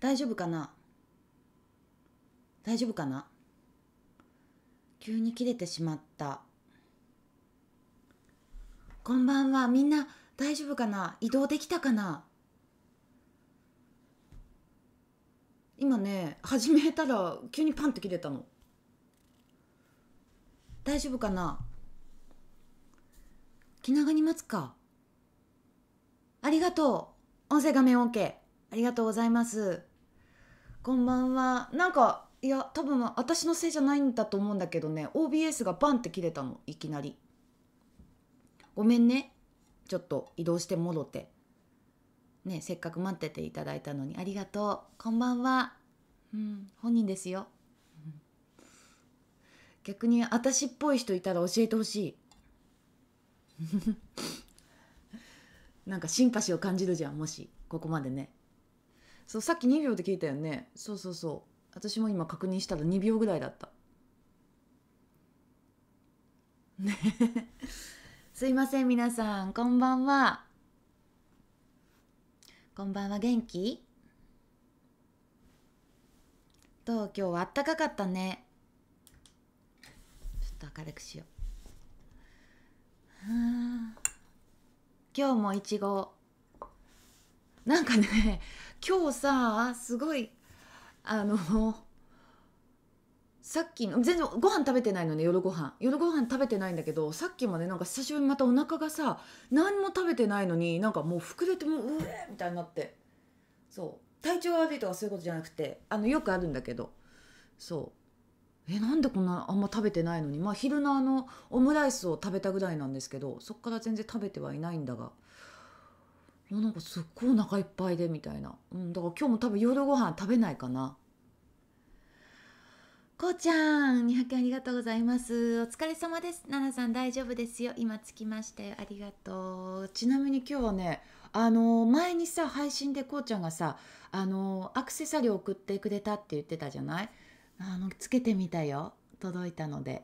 大丈夫かな大丈夫かな急に切れてしまったこんばんはみんな大丈夫かな移動できたかな今ね始めたら急にパンって切れたの大丈夫かな気長に待つかありがとう音声画面 OK ありがとうございますこんばんはなんかいや多分私のせいじゃないんだと思うんだけどね OBS がバンって切れたのいきなりごめんねちょっと移動してもろてねせっかく待ってていただいたのにありがとうこんばんはうん本人ですよ逆に私っぽい人いたら教えてほしい なんかシンパシーを感じるじゃんもしここまでねそうさっき2秒で聞いたよねそうそうそう私も今確認したら2秒ぐらいだったね すいません皆さんこんばんはこんばんは元気どう今日はあったかかったねちょっと明るくしよう今日もいちごなんかね今日さすごいあのさっきの全然ご飯食べてないのね夜ご飯夜ご飯食べてないんだけどさっきまでなんか久しぶりにまたお腹がさ何も食べてないのになんかもう膨れてもううえみたいになってそう体調が悪いとかそういうことじゃなくてあのよくあるんだけどそうえなんでこんなあんま食べてないのにまあ昼のあのオムライスを食べたぐらいなんですけどそっから全然食べてはいないんだがもうなんかすっごいお腹いっぱいでみたいな、うん、だから今日も多分夜ご飯食べないかなこうちゃん200円ありがとうございますお疲れ様です奈々さん大丈夫ですよ今着きましたよありがとうちなみに今日はねあの前にさ配信でこうちゃんがさあのアクセサリー送ってくれたって言ってたじゃないあのつけてみたよ届いたので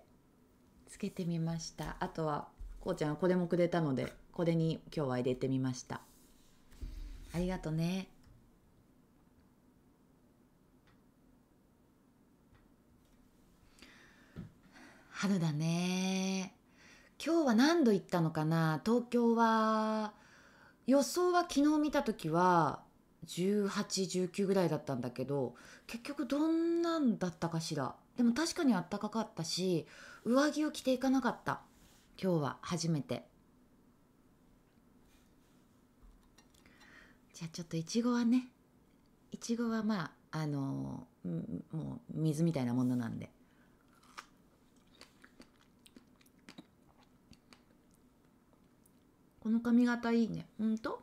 つけてみましたあとはこうちゃんこれもくれたのでこれに今日は入れてみましたありがとね春だね今日は何度行ったのかな東京は予想は昨日見た時は1819ぐらいだったんだけど結局どんなんだったかしらでも確かにあったかかったし上着を着ていかなかった今日は初めて。じゃあちょっといちごはねいちごはまああのもう水みたいなものなんでこの髪型いいねほんと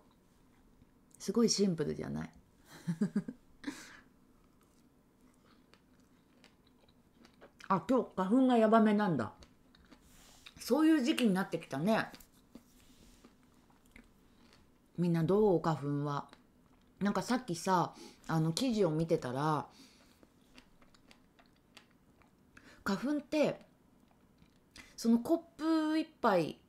すごいシンプルじゃない あ今日花粉がヤバめなんだそういう時期になってきたねみんなどう花粉は。なんかさっきさあの記事を見てたら花粉ってそのコップ1杯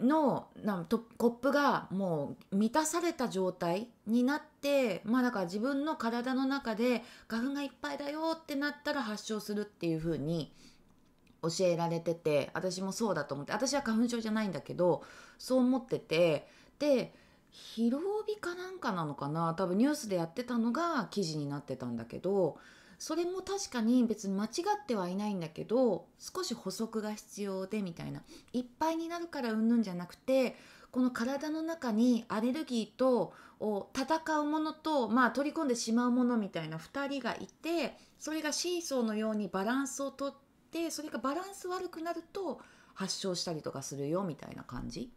のなとコップがもう満たされた状態になってまあだから自分の体の中で花粉がいっぱいだよってなったら発症するっていう風に教えられてて私もそうだと思って私は花粉症じゃないんだけどそう思っててで広帯かなんかなのかな多分ニュースでやってたのが記事になってたんだけどそれも確かに別に間違ってはいないんだけど少し補足が必要でみたいないっぱいになるからうんぬんじゃなくてこの体の中にアレルギーとを戦うものと、まあ、取り込んでしまうものみたいな2人がいてそれがシーソーのようにバランスをとってそれがバランス悪くなると発症したりとかするよみたいな感じ。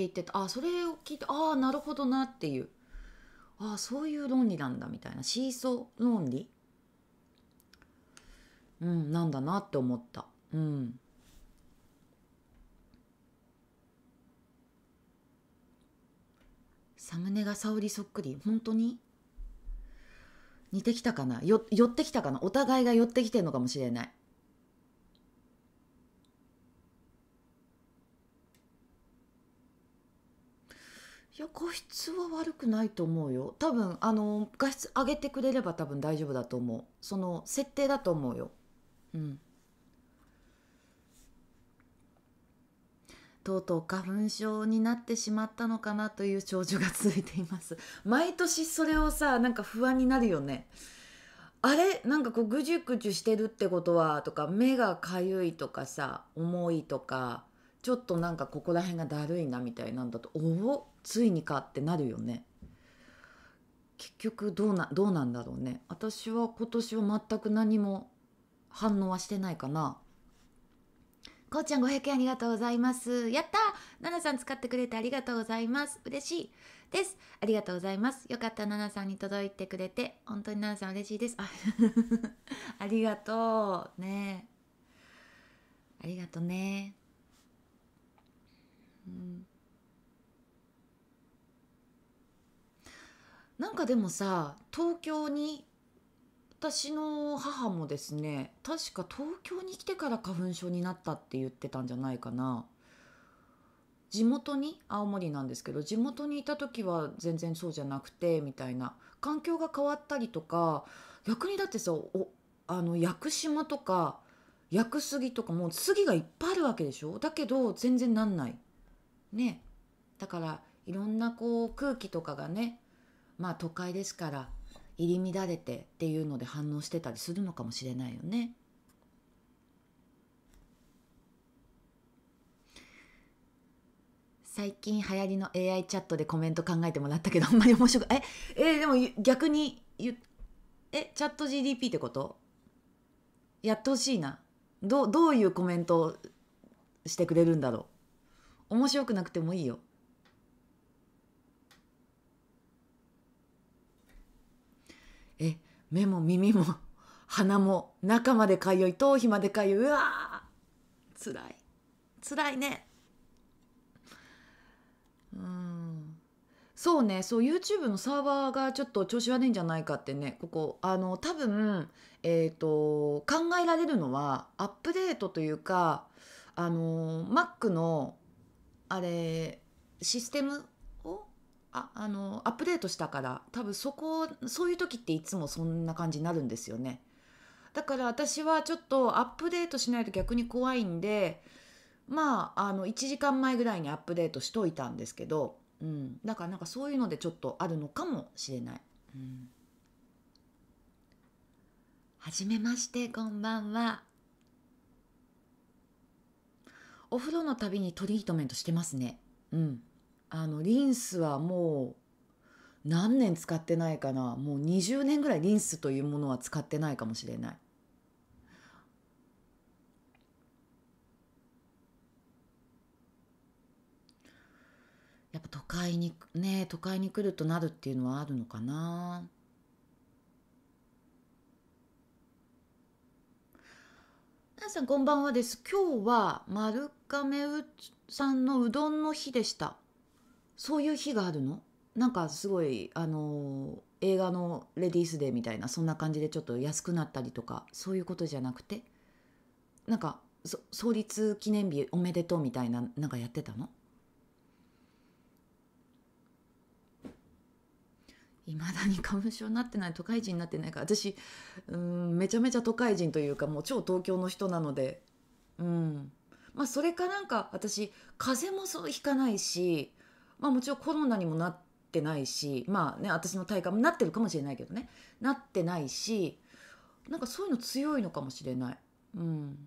言ってたあそれを聞いてああなるほどなっていうああそういう論理なんだみたいなシーソー論理うんなんだなって思ったうんサムネが沙織そっくり本当に似てきたかなよ寄ってきたかなお互いが寄ってきてるのかもしれないいや画質は悪くないと思うよ多分あの画質上げてくれれば多分大丈夫だと思うその設定だと思うようんとうとう花粉症になってしまったのかなという症状が続いています毎年それをさなんか不安になるよねあれなんかこうぐじゅぐじゅしてるってことはとか目がかゆいとかさ重いとかちょっとなんかここら辺がだるいなみたいなんだとおおついにかってなるよね結局どうなどうなんだろうね私は今年は全く何も反応はしてないかなこうちゃん500円ありがとうございますやったななさん使ってくれてありがとうございます嬉しいですありがとうございますよかったななさんに届いてくれて本当にななさん嬉しいですあ ありがとうねありがとうねうんなんかでもさ東京に私の母もですね確か東京に来てから花粉症になったって言ってたんじゃないかな地元に青森なんですけど地元にいた時は全然そうじゃなくてみたいな環境が変わったりとか逆にだってさおあの屋久島とか屋久杉とかもう杉がいっぱいあるわけでしょだけど全然なんないねだからいろんなこう空気とかがねまあ都会ですから入り乱れてっていうので反応してたりするのかもしれないよね。最近流行りの AI チャットでコメント考えてもらったけどあんまり面白くええでも逆にえチャット GDP ってことやってほしいなどどういうコメントをしてくれるんだろう面白くなくてもいいよ目も耳も 鼻も中までかゆい頭皮までかゆいうわつらいつらいねうんそうねそう YouTube のサーバーがちょっと調子悪いんじゃないかってねここあの多分えっ、ー、と考えられるのはアップデートというかあの Mac のあれシステムああのアップデートしたから多分そこそういう時っていつもそんな感じになるんですよねだから私はちょっとアップデートしないと逆に怖いんでまああの1時間前ぐらいにアップデートしといたんですけど、うん、だからなんかそういうのでちょっとあるのかもしれない。うんはじめましてこんばんはお風呂のたびにトリートメントしてますねうんあのリンスはもう何年使ってないかなもう20年ぐらいリンスというものは使ってないかもしれない。やっぱ都会にね都会に来るとなるっていうのはあるのかな。皆さんこんばんはです。今日は丸亀さんのうどんの日でした。そういう日があるのなんかすごいあの映画のレディースデーみたいなそんな感じでちょっと安くなったりとかそういうことじゃなくてなんか創立記念日おめでとうみたいななんかやってたのいまだに花粉症になってない都会人になってないから私うんめちゃめちゃ都会人というかもう超東京の人なのでうんまあそれかなんか私風邪もそうひかないしまあ、もちろんコロナにもなってないしまあね私の体感もなってるかもしれないけどねなってないしなんかそういうの強いのかもしれない。うん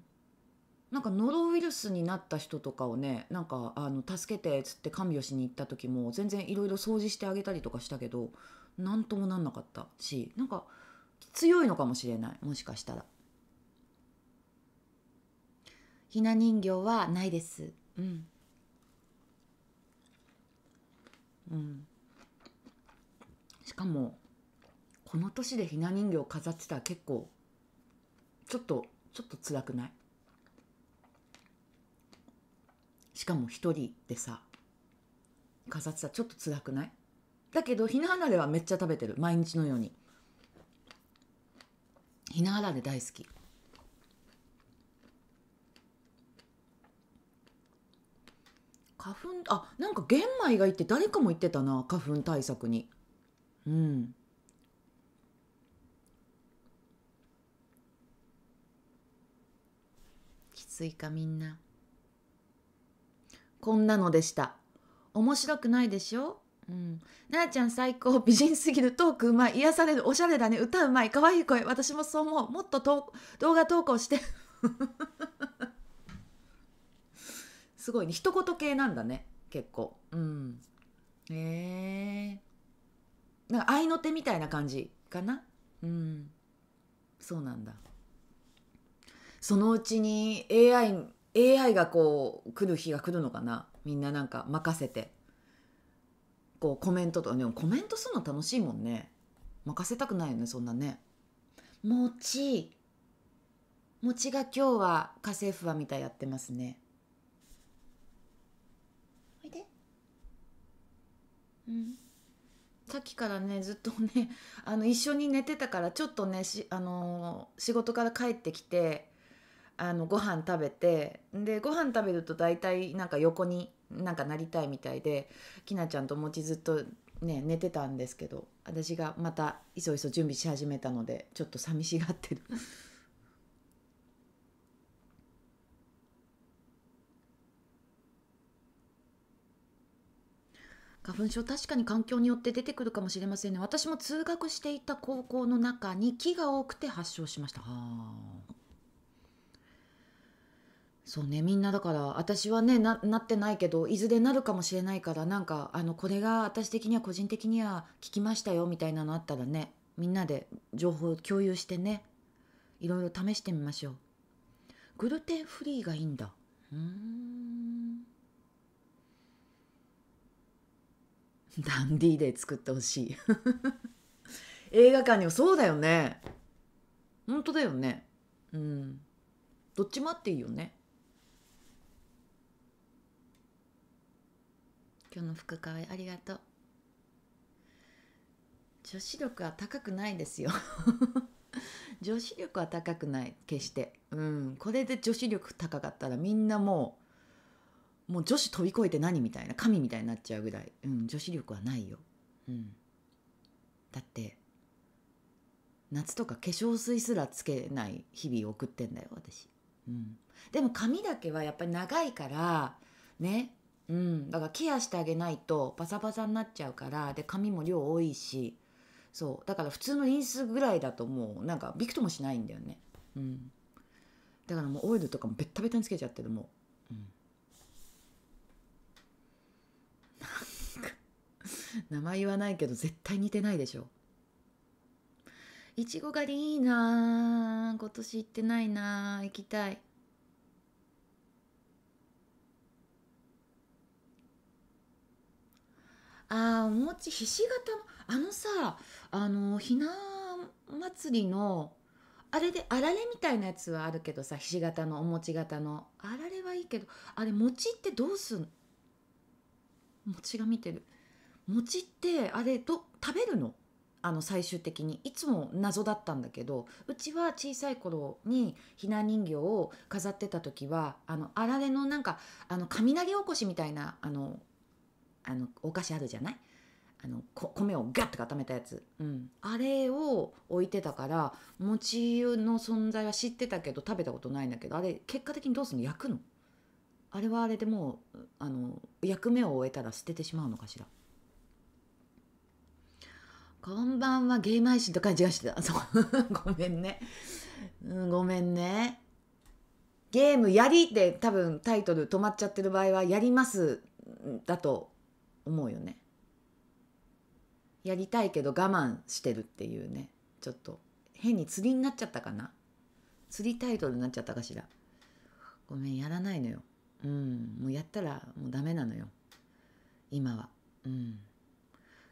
なんかノロウイルスになった人とかをねなんかあの助けてっつって看病しに行った時も全然いろいろ掃除してあげたりとかしたけど何ともなんなかったしなんか強いのかもしれないもしかしたら。ひな人形はないです。うんうん、しかもこの年でひな人形飾ってたら結構ちょっとちょっと辛くないしかも一人でさ飾ってたらちょっと辛くないだけどひな離れはめっちゃ食べてる毎日のようにひな離れ大好き花粉あなんか玄米がいって誰かも言ってたな花粉対策にうんきついかみんなこんなのでした面白くないでしょうん、奈々ちゃん最高美人すぎるトークうまい癒されるおしゃれだね歌うまい可愛い声私もそう思うもっと動画投稿してすごいね一言系なんだね結構うんへえー、なんか合いの手みたいな感じかなうんそうなんだそのうちに AI AI がこう来る日が来るのかなみんななんか任せてこうコメントとかでもコメントするの楽しいもんね任せたくないよねそんなねもちもちが今日は家政婦はみたいやってますねさっきからねずっとね あの一緒に寝てたからちょっとねし、あのー仕事から帰ってきてあのご飯食べてでご飯食べると大体なんか横になんかなりたいみたいできなちゃんともちずっとね寝てたんですけど私がまたいそいそ準備し始めたのでちょっと寂しがってる。花粉症確かに環境によって出てくるかもしれませんね私も通学していた高校の中に木が多くて発症しましたあそうねみんなだから私はねなってないけどいずれなるかもしれないからなんかあのこれが私的には個人的には聞きましたよみたいなのあったらねみんなで情報を共有してねいろいろ試してみましょうグルテンフリーがいいんだうんダンディーで作ってほしい 映画館にもそうだよね本当だよねうんどっちもあっていいよね今日の服かわいありがとう女子力は高くないですよ 女子力は高くない決してうんこれで女子力高かったらみんなもうもう女子飛び越えて何みたいな神みたいになっちゃうぐらい、うん、女子力はないよ、うん、だって夏とか化粧水すらつけない日々を送ってんだよ私、うん、でも髪だけはやっぱり長いからねうん、だからケアしてあげないとバサバサになっちゃうからで髪も量多いしそうだから普通のインスぐらいだともうなんかびくともしないんだよね、うん、だからもうオイルとかもベッタベタにつけちゃってるもう 名前言わないけど絶対似てないでしょいちご狩りいいな今年行ってないな行きたいあーお餅ひし形のあのさあのひな祭りのあれであられみたいなやつはあるけどさひし形のお餅形のあられはいいけどあれ餅ってどうすん餅が見てる餅ってあれと食べるのあの最終的にいつも謎だったんだけどうちは小さい頃にひな人形を飾ってた時はあのあられのなんかあの雷おこしみたいなあのあのお菓子あるじゃないあの米をガッて固めたやつ、うん、あれを置いてたから餅の存在は知ってたけど食べたことないんだけどあれ結果的にどうするの焼くのあれはあれでもうあの役目を終えたら捨ててしまうのかしらこんばんは、ゲーム配信と感じがしてた。そう。ごめんね。うん、ごめんね。ゲームやりって多分タイトル止まっちゃってる場合は、やりますだと思うよね。やりたいけど我慢してるっていうね。ちょっと変に釣りになっちゃったかな。釣りタイトルになっちゃったかしら。ごめん、やらないのよ。うん、もうやったらもうダメなのよ。今は。うん。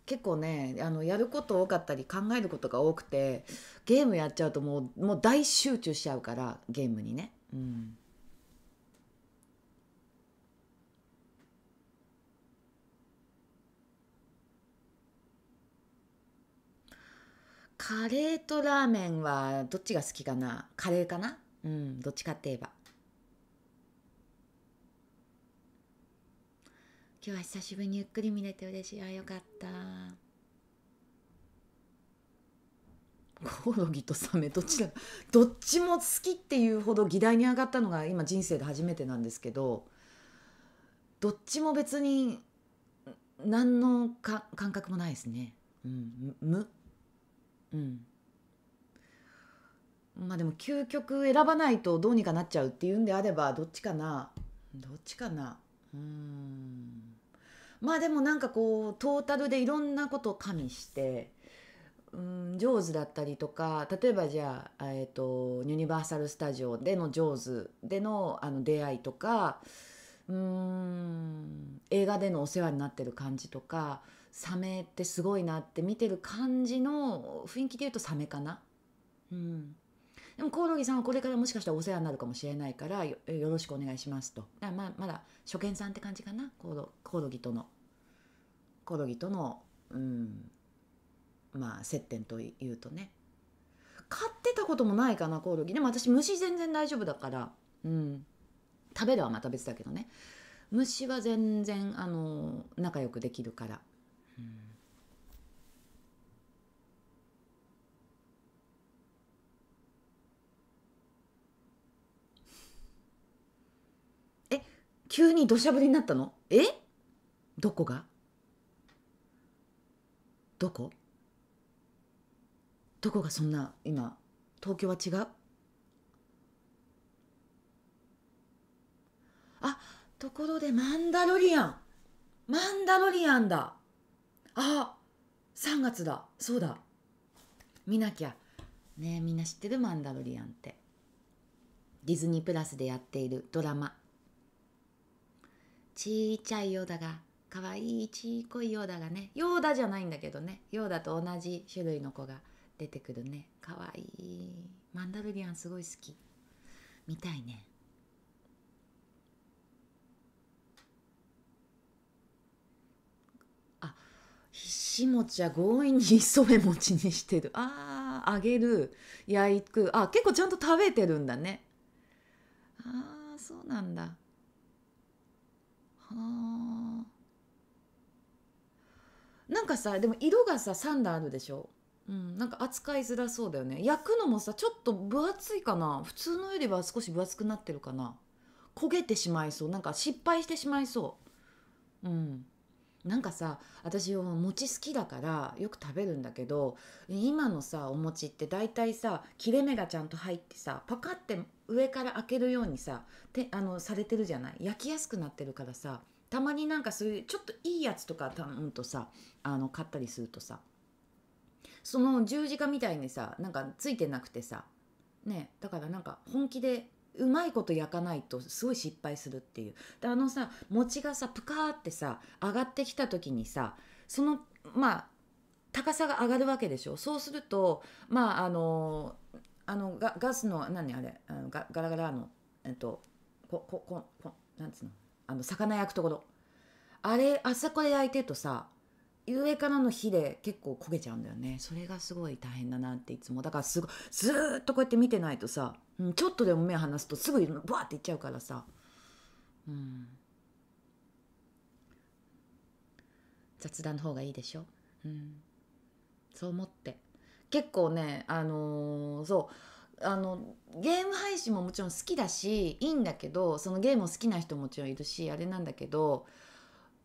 結構ねあのやること多かったり考えることが多くてゲームやっちゃうともうもう大集中しちゃうからゲームにね。うんカレーとラーメンはどっちが好きかなカレーかなうんどっちかって言えば。今日は久しぶりにゆっくり見れて嬉しいあよかったコオロギとサメどちら どっちも好きっていうほど議題に上がったのが今人生で初めてなんですけどどっちも別に何のか感覚もないですね。うん、無、うん、まあでも究極選ばないとどうにかなっちゃうっていうんであればどっちかなどっちかなうんまあでもなんかこうトータルでいろんなことを加味してうん上手だったりとか例えばじゃあ、えーと、ユニバーサル・スタジオでの上手でのあの出会いとかうん映画でのお世話になってる感じとかサメってすごいなって見てる感じの雰囲気でいうとサメかな。うんでもコオロギさんはこれからもしかしたらお世話になるかもしれないからよろしくお願いしますとだまあまだ初見さんって感じかなコオロギとのコロギとの、うん、まあ接点というとね買ってたこともないかなコオロギでも私虫全然大丈夫だから、うん、食べるはまた別だけどね虫は全然あの仲良くできるから、うん、え急に土砂降りになったのえどこがどこどこがそんな今東京は違うあところでマンダロリアンマンダロリアンだあ3月だそうだ見なきゃねみんな知ってるマンダロリアンってディズニープラスでやっているドラマちいちゃいようだが可愛いいちいこいヨーダがねヨーダじゃないんだけどねヨーダと同じ種類の子が出てくるねかわいいマンダルリアンすごい好き見たいねあひしもちは強引に磯辺餅にしてるあああげる焼くあ結構ちゃんと食べてるんだねああそうなんだはあなんかさでも色がさ3段あるでしょ、うん、なんか扱いづらそうだよね焼くのもさちょっと分厚いかな普通のよりは少し分厚くなってるかな焦げてしまいそうなんか失敗してしまいそううんなんかさ私餅好きだからよく食べるんだけど今のさお餅って大体さ切れ目がちゃんと入ってさパカって上から開けるようにさてあのされてるじゃない焼きやすくなってるからさたまになんかそういうちょっといいやつとか頼むとさあの買ったりするとさその十字架みたいにさなんかついてなくてさねだからなんか本気でうまいこと焼かないとすごい失敗するっていうであのさ餅がさプカーってさ上がってきた時にさそのまあ高さが上がるわけでしょそうするとまああのあのガガスの何あれあのガガラガラのえっとここここなんつうのあの魚焼くところあれあそこで焼いてるとさ上からの火で結構焦げちゃうんだよねそれがすごい大変だなっていつもだからすごずっとこうやって見てないとさ、うん、ちょっとでも目離すとすぐバーっていっちゃうからさうん雑談の方がいいでしょ、うん、そう思って結構ねあのー、そうあのゲーム配信ももちろん好きだしいいんだけどそのゲームを好きな人ももちろんいるしあれなんだけど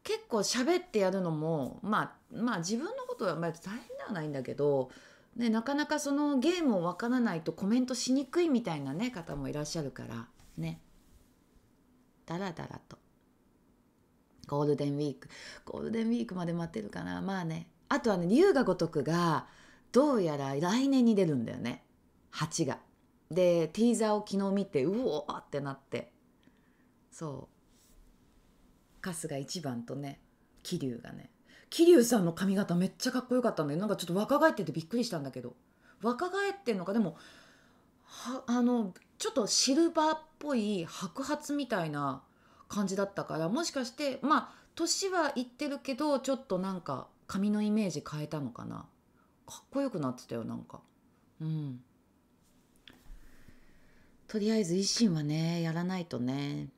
結構喋ってやるのもまあまあ自分のことはまあ大変ではないんだけど、ね、なかなかそのゲームをわからないとコメントしにくいみたいなね方もいらっしゃるからねだらだらとゴールデンウィークゴールデンウィークまで待ってるかなまあねあとはね龍が如くがどうやら来年に出るんだよね。8が。でティーザーを昨日見てうおーってなってそう春日一番とね桐生がね桐生さんの髪型めっちゃかっこよかったんだよなんかちょっと若返っててびっくりしたんだけど若返ってんのかでもはあのちょっとシルバーっぽい白髪みたいな感じだったからもしかしてまあ年はいってるけどちょっとなんか髪のイメージ変えたのかなかっこよくなってたよなんかうんとりあえず維新はねやらないとね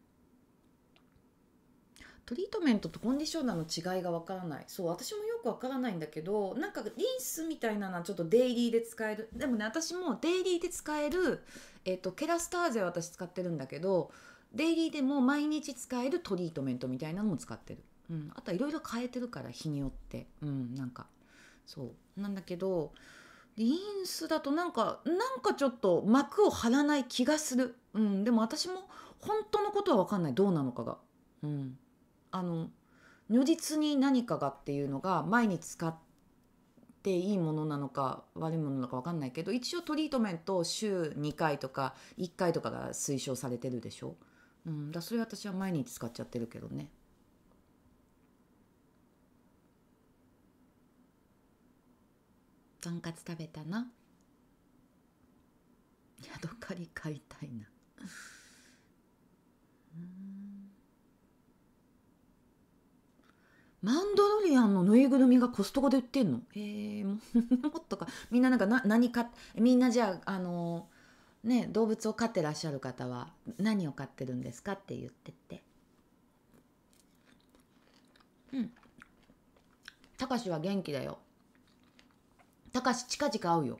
トリートメントとコンディショナーの違いがわからないそう私もよくわからないんだけどなんかリンスみたいなのはちょっとデイリーで使えるでもね私もデイリーで使える、えっと、ケラスターゼは私使ってるんだけどデイリーでも毎日使えるトリートメントみたいなのも使ってる、うん、あとはいろいろ変えてるから日によってうんなんかそうなんだけどリンスだとなんかなんかちょっと膜を張らない気がする、うん、でも私も本当のことは分かんないどうなのかが。うん、あの如実に何かがっていうのが毎日使っていいものなのか悪いものなのか分かんないけど一応トリートメント週2回とか1回とかが推奨されてるでしょ、うん、だそれ私は毎日使っちゃってるけどね。とんかつ食べたのヤドカリ買いたいなうんマンドロリアンのぬいぐるみがコストコで売ってんのええ、もっとかみんななんかな何かみんなじゃああのね動物を飼ってらっしゃる方は何を飼ってるんですかって言ってってうんたかしは元気だよたかし近々会うよ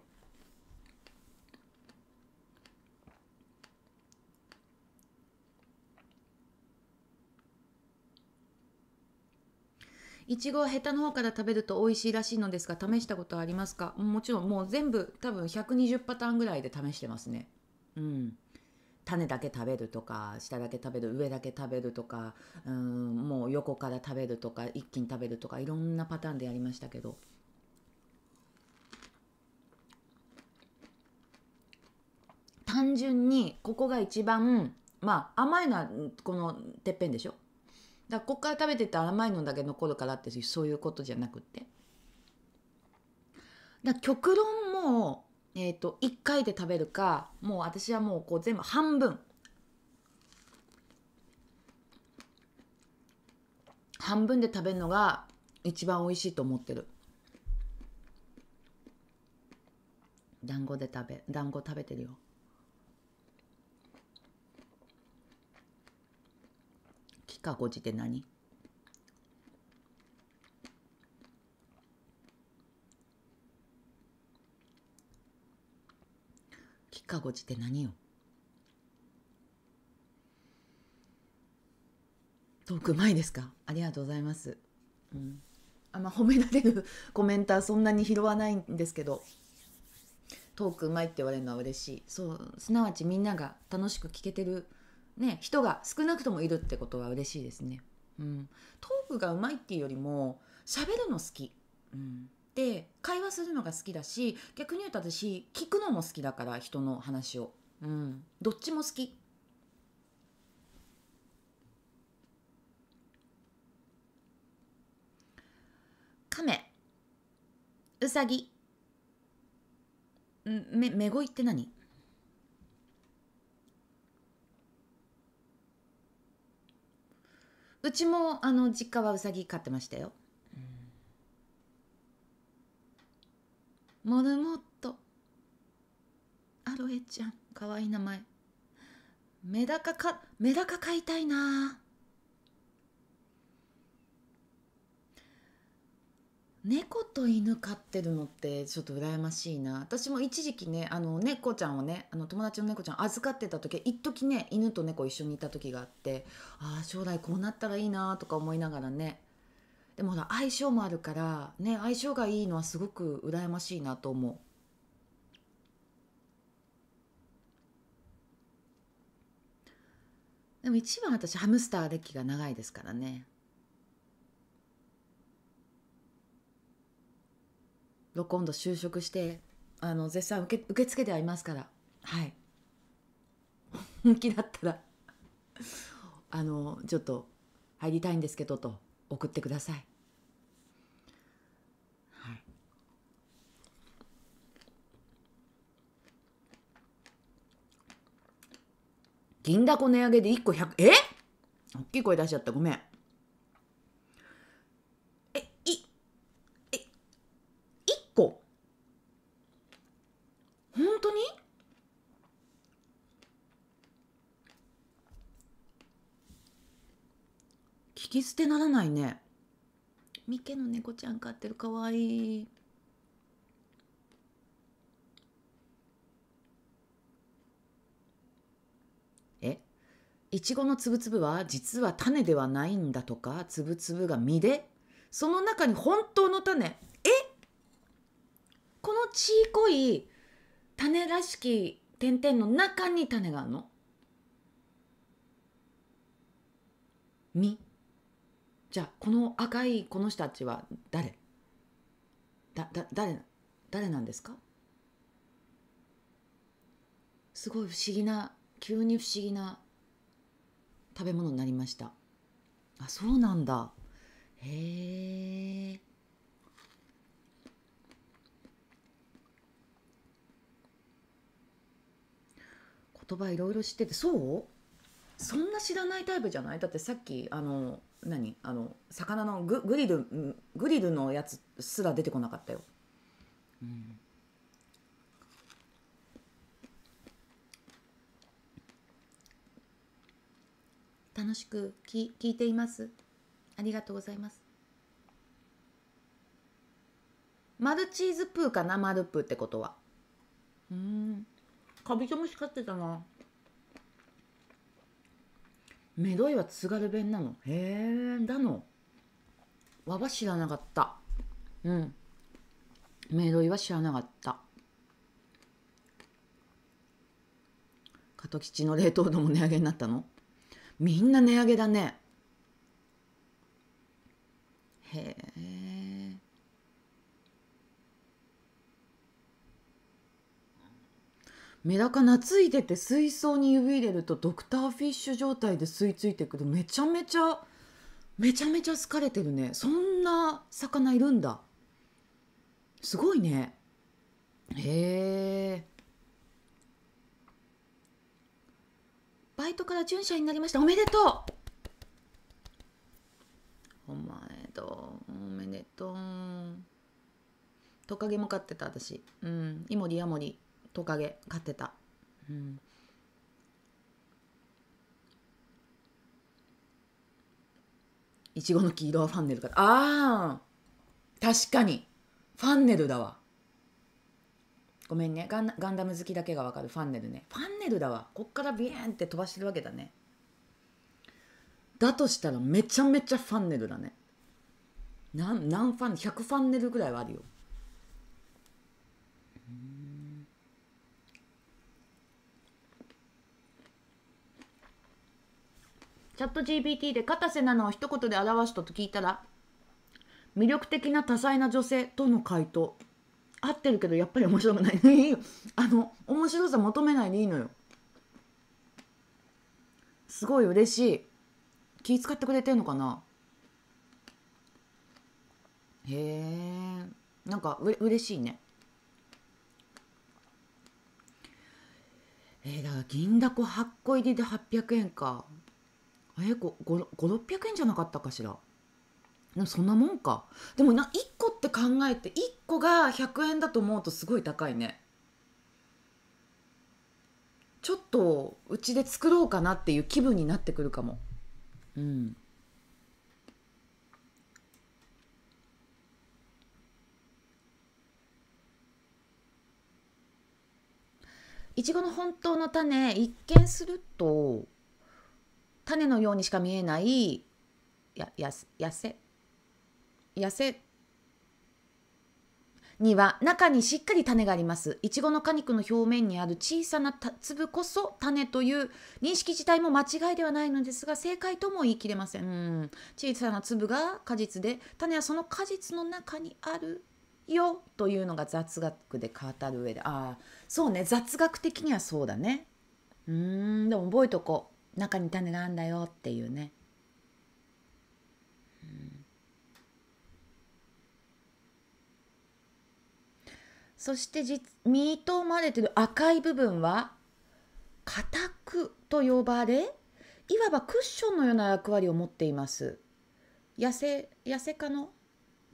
いちごはヘタの方から食べると美味しいらしいのですが試したことはありますかもちろんもう全部多分120パターンぐらいで試してますねうん種だけ食べるとか下だけ食べる上だけ食べるとかうんもう横から食べるとか一気に食べるとかいろんなパターンでやりましたけど単純にここが一番まあ甘いのはこのてっぺんでしょだからここから食べてた甘いのだけ残るからってそういうことじゃなくてだ極論もえーと、一1回で食べるかもう私はもうこう全部半分半分で食べるのが一番美味しいと思ってる団子で食べ団子食べてるよきかごじって何きかごじって何よ遠く前ですかありがとうございます。うん、あんま褒められる コメントはそんなに拾わないんですけど遠く前って言われるのは嬉しいそうすなわちみんなが楽しく聞けてるね、人が少なくともいるってことは嬉しいですね。うん、トークがうまいっていうよりも喋るの好き、うん、で会話するのが好きだし逆に言うと私聞くのも好きだから人の話を、うん、どっちも好き。カメウサギめめごいって何うちもあの実家はうさぎ飼ってましたよ、うん、モルモットアロエちゃんかわいい名前メダカかメダカ飼いたいな猫と犬飼ってるのってちょっと羨ましいな私も一時期ねあの猫ちゃんをねあの友達の猫ちゃん預かってた時一時ね犬と猫一緒にいた時があってああ将来こうなったらいいなとか思いながらねでもほら相性もあるからね相性がいいのはすごく羨ましいなと思う。でも一番私ハムスター歴が長いですからねロコ就職してあの絶賛受け付けてはいますからはい本 気だったらあのちょっと入りたいんですけどと送ってくださいはい銀だこ値上げで1個100え大きい声出しちゃったごめん本当に聞き捨てならないねミケの猫ちゃん飼ってるかわいいえいちごのつぶつぶは実は種ではないんだとかつぶつぶが実でその中に本当の種えこのちいこい種らしき点々の中に種があるの実じゃあこの赤いこの人たちは誰だだ誰誰なんですかすごい不思議な急に不思議な食べ物になりましたあそうなんだへえ言葉いろいろ知っててそうそんな知らないタイプじゃないだってさっきあの何あの魚のググリルグリルのやつすら出てこなかったよ。うん、楽しくき聞いています。ありがとうございます。マルチーズプーかなマルプーってことは。うん。かぼちゃも光ってたなメドイは津軽弁なのへえだの和は知らなかったうんメドイは知らなかった加藤吉の冷凍庫も値上げになったのみんな値上げだねへえメダカ懐いてて水槽に指入れるとドクターフィッシュ状態で吸い付いてくるめちゃめちゃめちゃめちゃ好かれてるねそんな魚いるんだすごいねへえバイトから巡社になりましたおめでとうお前とおめでとうトカゲも飼ってた私うんイモリヤモリトカゲ飼ってた、うん、いちごの黄色はファンネルかあー確かにファンネルだわごめんねガンガンダム好きだけがわかるファンネルねファンネルだわこっからビーンって飛ばしてるわけだねだとしたらめちゃめちゃファンネルだね何ファン100ファンネルぐらいはあるよチャット GPT で片瀬なのを一言で表したと聞いたら魅力的な多彩な女性との回答合ってるけどやっぱり面白くない あの面白さ求めないでいいのよすごい嬉しい気使ってくれてんのかなへえんかう嬉しいねえー、だから銀だこ8個入りで800円かえ5600円じゃなかったかしらでもそんなもんかでもな1個って考えて1個が100円だと思うとすごい高いねちょっとうちで作ろうかなっていう気分になってくるかもうんいちごの本当の種一見すると種のようにしか見えないやや痩せ痩せには中にしっかり種があります。いちごの果肉の表面にある小さな粒こそ種という認識自体も間違いではないのですが正解とも言い切れません。小さな粒が果実で種はその果実の中にあるよというのが雑学で語る上でああそうね雑学的にはそうだね。うーんでも覚えとこ中に種があんだよっていうね、うん、そして実身と混ぜてる赤い部分は硬くと呼ばれいわばクッションのような役割を持っています痩せ痩せかの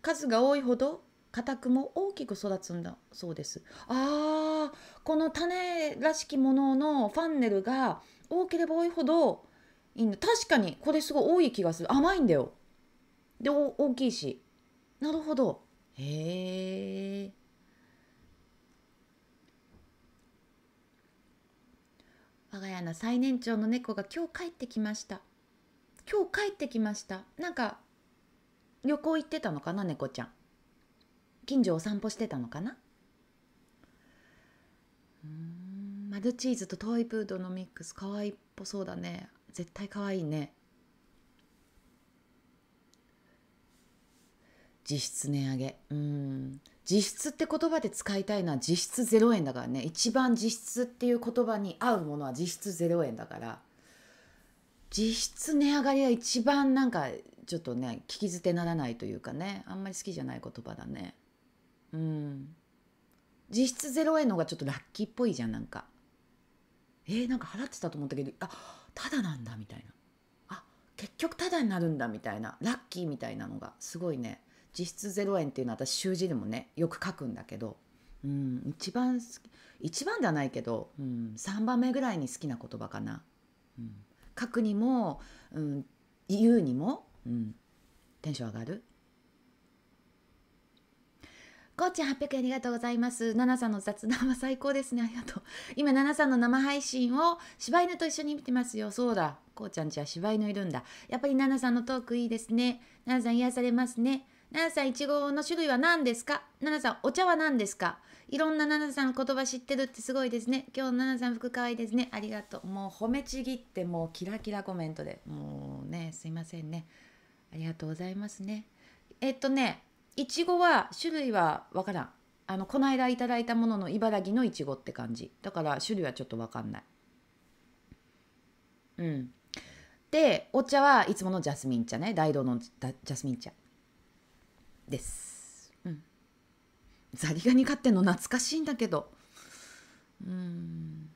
数が多いほど固くも大きく育つんだそうですあーこの種らしきもののファンネルが多ければ多いほどいいんだ確かにこれすごい多い気がする甘いんだよで大きいしなるほどへえ我が家の最年長の猫が今日帰ってきました今日帰ってきましたなんか旅行行ってたのかな猫ちゃん近所を散歩してたのかなうんマルチーズとトイプードのミックス可愛いっぽそうだね絶対可愛いね実質値上げうん実質って言葉で使いたいのは実質0円だからね一番実質っていう言葉に合うものは実質0円だから実質値上がりは一番なんかちょっとね聞き捨てならないというかねあんまり好きじゃない言葉だねうん実質0円の方がちょっとラッキーっぽいじゃんなんかえー、なんか払ってたと思ったけどあただなんだみたいなあ結局ただになるんだみたいなラッキーみたいなのがすごいね実質0円っていうのは私習字でもねよく書くんだけど、うん、一番一番ではないけど、うん、3番目ぐらいに好きな言葉かな。うん、書くにも、うん、言うにも、うん、テンション上がる。こうちゃん800円ありがとうございます。ナナさんの雑談は最高ですね。ありがとう。今、ナナさんの生配信を柴犬と一緒に見てますよ。そうだ。こうちゃんちは柴犬いるんだ。やっぱりナナさんのトークいいですね。ナナさん癒されますね。ナナさん、いちごの種類は何ですかナナさん、お茶は何ですかいろんなナナさん言葉知ってるってすごいですね。今日のナナさん服可愛いですね。ありがとう。もう褒めちぎってもうキラキラコメントで。もうね、すいませんね。ありがとうございますね。えっとね、いちごは種類は分からんあのこの間いただいたものの茨城のいちごって感じだから種類はちょっと分かんないうんでお茶はいつものジャスミン茶ね大道のジャスミン茶ですうんザリガニ飼ってんの懐かしいんだけどうん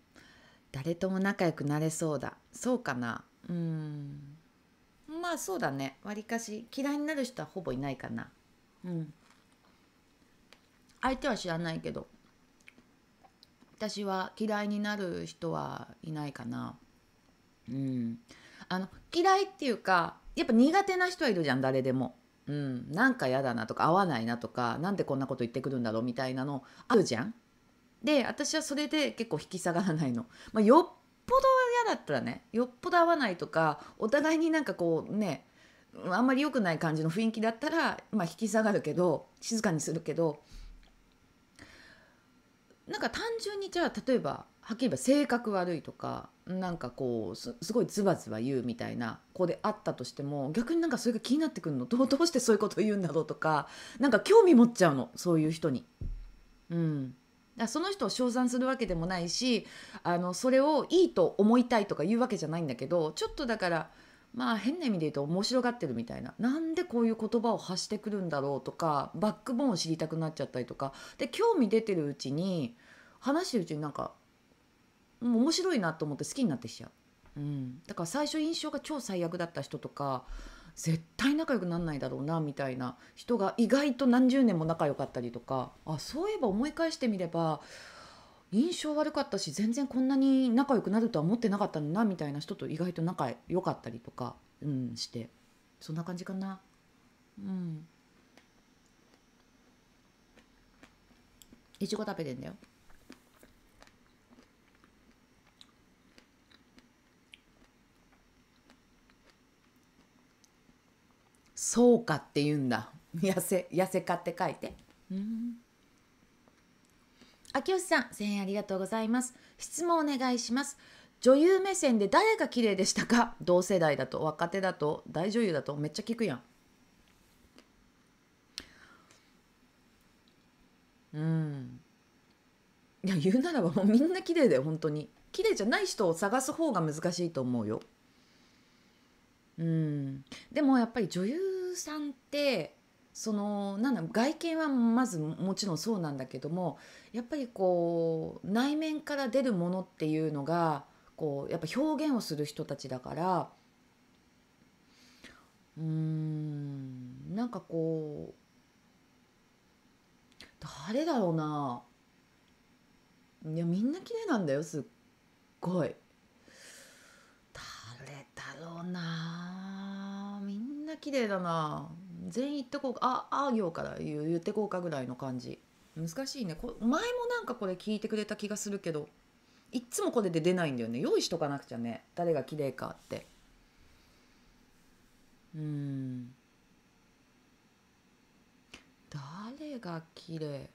誰とも仲良くなれそうだそうかなうんまあそうだねわりかし嫌いになる人はほぼいないかなうん相手は知らないけど私は嫌いになる人はいないかなうんあの嫌いっていうかやっぱ苦手な人はいるじゃん誰でも。うん、なんか嫌だなとか合わないなとか何でこんなこと言ってくるんだろうみたいなのあるじゃん。で私はそれで結構引き下がらないの。まあ、よっぽど嫌だったらねよっぽど合わないとかお互いになんかこうねあんまり良くない感じの雰囲気だったら、まあ、引き下がるけど静かにするけどなんか単純にじゃあ例えばはっきり言えば性格悪いとかなんかこうすごいズバズバ言うみたいな子であったとしても逆になんかそれが気になってくるのどうどうしてそういうこと言うんだろうとかなんか興味持っちゃうのそういう人に。うんその人を称賛するわけでもないしあのそれをいいと思いたいとか言うわけじゃないんだけどちょっとだからまあ変な意味で言うと面白がってるみたいななんでこういう言葉を発してくるんだろうとかバックボーンを知りたくなっちゃったりとかで興味出てるうちに話してるうちになんか面白いなと思って好きになってしちゃう、うん、だから最初印象が超最悪だった人とか絶対仲良くなんないだろうなみたいな人が意外と何十年も仲良かったりとかあそういえば思い返してみれば印象悪かったし全然こんなに仲良くなるとは思ってなかったんだなみたいな人と意外と仲良かったりとか、うん、してそんな感じかな。うんいちご食べてんだよ。そうかって言うんだ。痩せ、痩せかって書いて。うん秋吉さん、1 0ありがとうございます。質問お願いします。女優目線で誰が綺麗でしたか同世代だと、若手だと、大女優だと、めっちゃ聞くやん。うん。いや、言うならばもうみんな綺麗だよ、本当に。綺麗じゃない人を探す方が難しいと思うよ。うん。でもやっぱり女優さんって、そのなんだ外見はまずもちろんそうなんだけどもやっぱりこう内面から出るものっていうのがこうやっぱ表現をする人たちだからうーんなんかこう誰だろうないやみんな綺麗なんだよすっごい誰だろうなみんな綺麗だな全員言ってこうかああ行から言言ってこうかぐらいの感じ難しいねこ前もなんかこれ聞いてくれた気がするけどいっつもこれで出ないんだよね用意しとかなくちゃね誰が綺麗かってうん誰が綺麗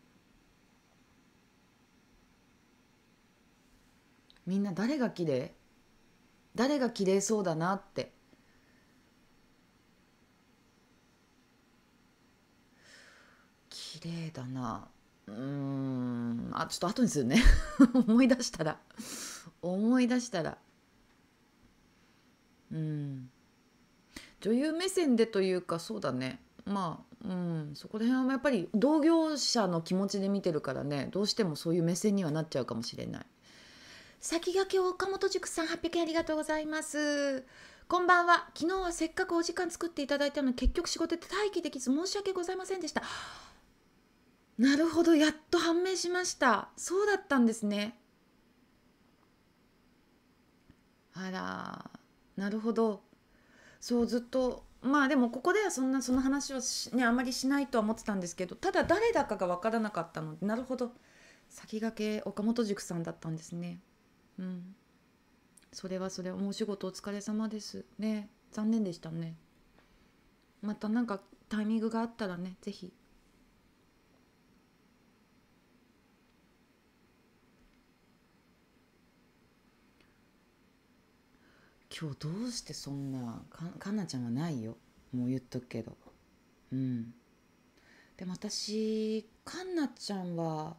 みんな誰が綺麗誰が綺麗そうだなって綺麗だなうんあちょっと後にするね 思い出したら思い出したらうん女優目線でというかそうだねまあうんそこら辺はやっぱり同業者の気持ちで見てるからねどうしてもそういう目線にはなっちゃうかもしれない先駆け岡本塾さん800円ありがとうございますこんばんは昨日はせっかくお時間作っていただいたのに結局仕事で待機できず申し訳ございませんでしたなるほどやっと判明しましたそうだったんですねあらなるほどそうずっとまあでもここではそんなその話をねあまりしないとは思ってたんですけどただ誰だかが分からなかったのでなるほど先駆け岡本塾さんだったんですねうんそれはそれもうお仕事お疲れ様ですね残念でしたねまたなんかタイミングがあったらね是非今日どうしてそんなかかなちゃんはないよもう言っとくけどうんでも私かなちゃんは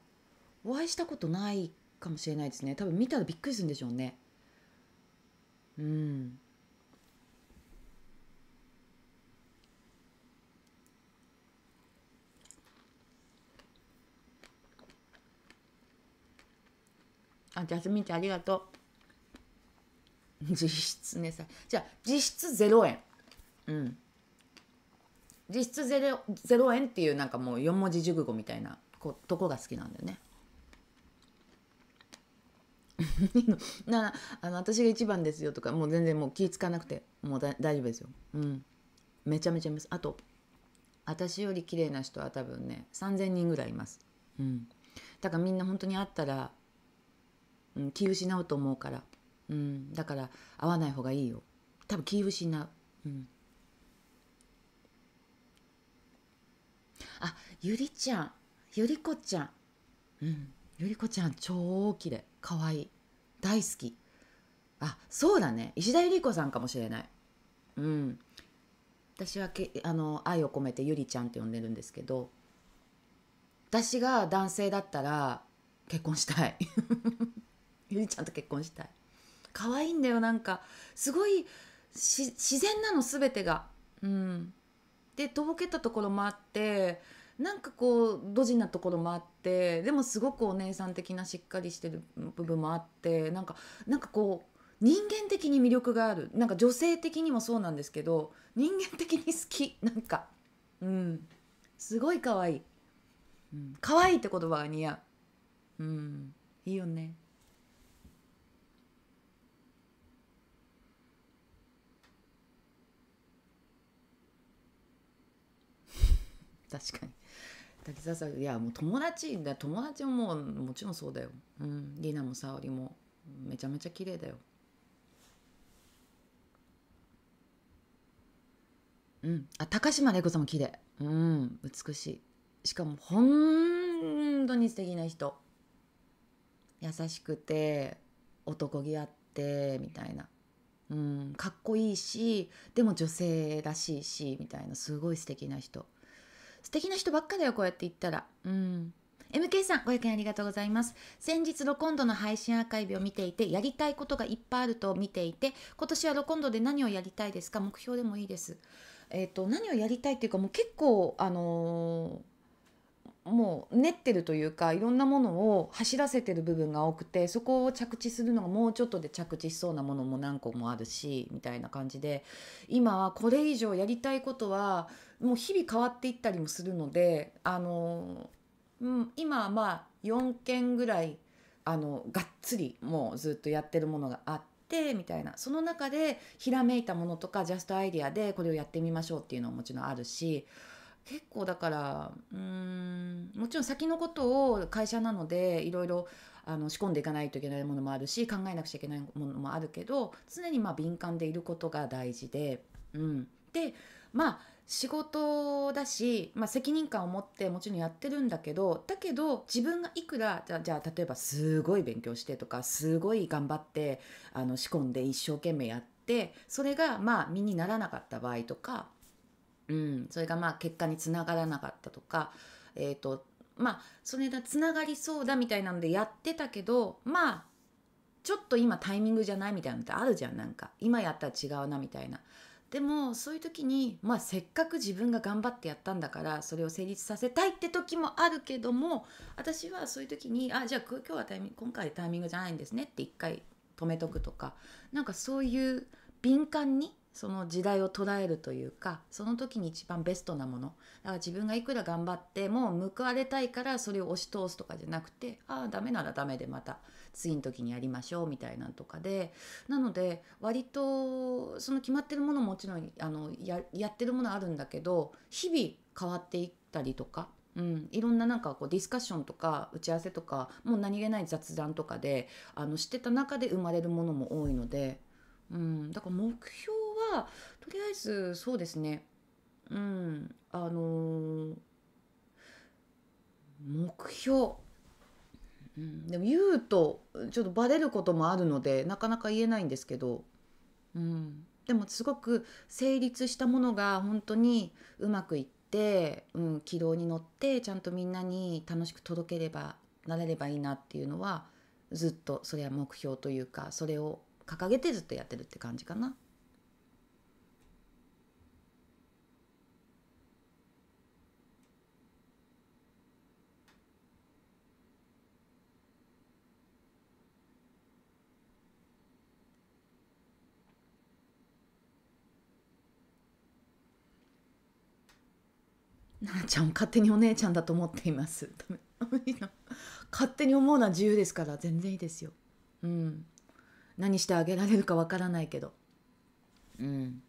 お会いしたことないかもしれないですね多分見たらびっくりするんでしょうねうんあジャスミンちゃんありがとう 実質ねさじゃあ実質0円うん実質 0, 円っていうなんかもう4文字熟語みたいなことこが好きなんだよね なあの私が一番ですよとかもう全然もう気付かなくてもう大丈夫ですようんめちゃめちゃいますあと私より綺麗な人は多分ね3,000人ぐらいいますうんだからみんな本当に会ったら、うん、気失うと思うからうん、だから会わない方がいいよ多分気失う、うん、あゆりちゃんゆりこちゃん、うん、ゆりこちゃん超綺麗可愛い大好きあそうだね石田ゆり子さんかもしれないうん私はけあの愛を込めてゆりちゃんって呼んでるんですけど私が男性だったら結婚したい ゆりちゃんと結婚したい可愛いんだよなんかすごい自然なの全てが。うん、でとぼけたところもあってなんかこうドジなところもあってでもすごくお姉さん的なしっかりしてる部分もあってなんかなんかこう人間的に魅力があるなんか女性的にもそうなんですけど人間的に好きなんかうんすごい可愛い、うん、可愛いって言葉が似合ううんいいよね確かに滝沢さんいやもう友達だ友達ももうもちろんそうだよ、うん、リナも沙織もめちゃめちゃ綺麗だようんあ高島玲子さんも綺麗うん美しいしかも本当に素敵な人優しくて男気あってみたいな、うん、かっこいいしでも女性らしいしみたいなすごい素敵な人素敵な人ばっかだよこうやって言ったらうん MK さんご意見ありがとうございます先日ロコンドの配信アーカイブを見ていてやりたいことがいっぱいあると見ていて今年はロコンドで何をやりたいですか目標でもいいですえっ、ー、と何をやりたいっていうかもう結構あのーもう練ってるというかいろんなものを走らせてる部分が多くてそこを着地するのがもうちょっとで着地しそうなものも何個もあるしみたいな感じで今はこれ以上やりたいことはもう日々変わっていったりもするのであの、うん、今まあ4件ぐらいあのがっつりもうずっとやってるものがあって。みたいなその中でひらめいたものとかジャストアイディアでこれをやってみましょうっていうのももちろんあるし結構だからうんもちろん先のことを会社なのでいろいろあの仕込んでいかないといけないものもあるし考えなくちゃいけないものもあるけど常にまあ敏感でいることが大事で、うん、でまあ仕事だし、まあ、責任感を持ってもちろんやってるんだけどだけど自分がいくらじゃじゃあ例えばすごい勉強してとかすごい頑張ってあの仕込んで一生懸命やってそれがまあ身にならなかった場合とか、うん、それがまあ結果につながらなかったとか、えーとまあ、それがつながりそうだみたいなのでやってたけどまあちょっと今タイミングじゃないみたいなのってあるじゃんなんか今やったら違うなみたいな。でもそういう時に、まあ、せっかく自分が頑張ってやったんだからそれを成立させたいって時もあるけども私はそういう時にあじゃあ今日はタイミング今回タイミングじゃないんですねって一回止めとくとかなんかそういう敏感にその時代を捉えるというかその時に一番ベストなものだから自分がいくら頑張っても報われたいからそれを押し通すとかじゃなくてああダメならダメでまた次の時にやりましょうみたいなんとかでなので割とその決まってるものももちろんあのややってるものあるんだけど日々変わっていったりとかうん、いろんななんかこうディスカッションとか打ち合わせとかもう何気ない雑談とかであのしてた中で生まれるものも多いので、うん、だから目標はとりあえずそうですね、うん、あのー、目標うん、でも言うとちょっとバレることもあるのでなかなか言えないんですけど、うん、でもすごく成立したものが本当にうまくいって、うん、軌道に乗ってちゃんとみんなに楽しく届ければなれればいいなっていうのはずっとそれは目標というかそれを掲げてずっとやってるって感じかな。ちゃん勝手にお姉ちゃんだと思っています。勝手に思うのは自由ですから全然いいですよ。うん。何してあげられるかわからないけど。うん。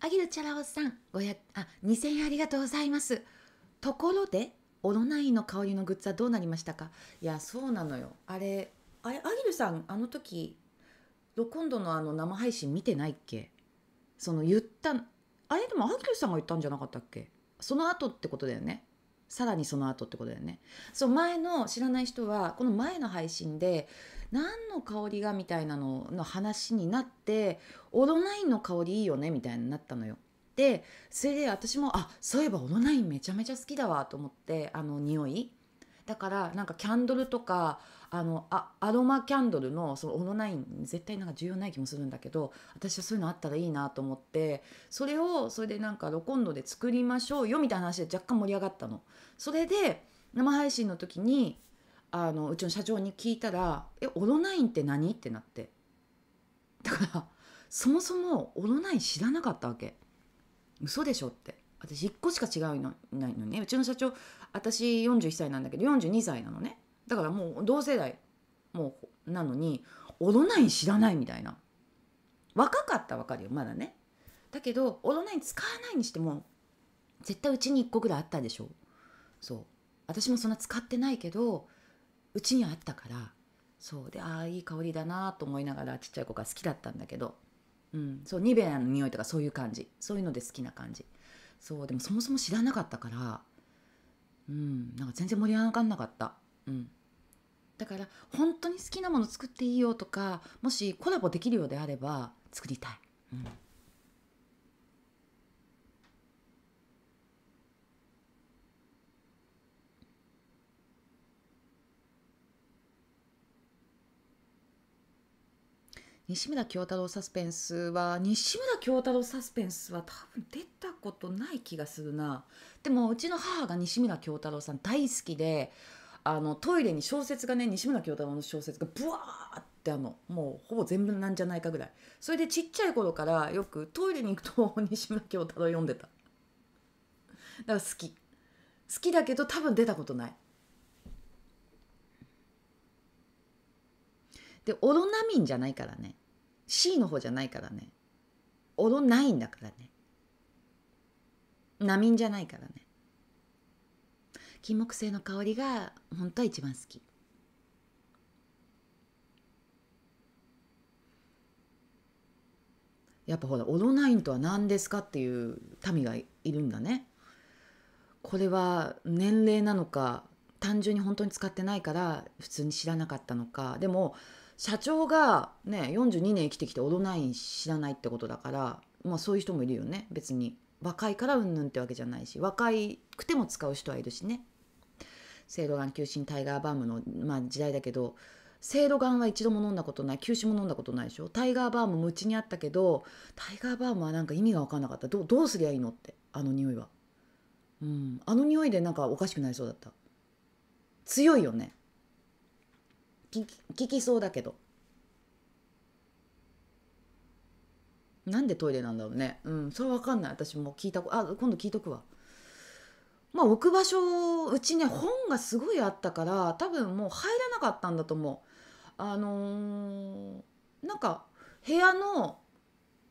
アギルチャラオさん、あ2000円ありがとうございます。ところで、オロナインの香りのグッズはどうなりましたかいや、そうなのよ。あれ、あれアギルさん、あの時今度のあの生配信見てないっけその言ったあれでもアンキュさんが言ったんじゃなかったっけその後ってことだよねさらにその後ってことだよねそう前の知らない人はこの前の配信で何の香りがみたいなのの話になってオロナインの香りいいよねみたいになったのよでそれで私もあそういえばオロナインめちゃめちゃ好きだわと思ってあの匂いだからなんかキャンドルとかあのあアロマキャンドルのそのオロナイン絶対なんか重要ない気もするんだけど私はそういうのあったらいいなと思ってそれをそれでなんかロコンドで作りましょうよみたいな話で若干盛り上がったの。それで生配信の時にあのうちの社長に聞いたら「えオロナインって何?」ってなってだからそもそもオロナイン知らなかったわけ嘘でしょって私1個しか違うのないのねうちの社長私41歳なんだけど42歳なのねだからもう同世代もうなのにオロナイン知らないみたいな若かったわかるよまだねだけどオロナイン使わないにしても絶対うちに1個ぐらいあったでしょそう私もそんな使ってないけどうちにあったからそうでああいい香りだなと思いながらちっちゃい子が好きだったんだけど、うん、そうニベアの匂いとかそういう感じそういうので好きな感じそうでもそもそも知らなかったからうんなんか全然盛り上がんなかったうんだから本当に好きなもの作っていいよとかもしコラボできるようであれば作りたい、うん、西村京太郎サスペンスは西村京太郎サスペンスは多分出たことない気がするなでもうちの母が西村京太郎さん大好きであのトイレに小説がね西村京太郎の小説がブワーってあのもうほぼ全部なんじゃないかぐらいそれでちっちゃい頃からよくトイレに行くと西村京太郎読んでただから好き好きだけど多分出たことないでオロナミンじゃないからね C の方じゃないからねオロないんだからねナミンじゃないからね金木犀の香りが本当は一番好きやっぱほらオロナインとは何ですかっていう民がいるんだねこれは年齢なのか単純に本当に使ってないから普通に知らなかったのかでも社長がね42年生きてきてオロナイン知らないってことだからまあそういう人もいるよね別に若いからうんぬんってわけじゃないし若くても使う人はいるしね制度がん球タイガーバームの、まあ、時代だけど制度がんは一度も飲んだことない急種も飲んだことないでしょタイガーバームもうちにあったけどタイガーバームはなんか意味が分かんなかったどどうすりゃいいのってあの匂いは、うん、あの匂いでなんかおかしくなりそうだった強いよね聞きそうだけどなんでトイレなんだろうねうんそれ分かんない私も聞いたあ今度聞いとくわまあ、置く場所うちね本がすごいあったから多分もう入らなかったんだと思う。あのー、なんか部屋の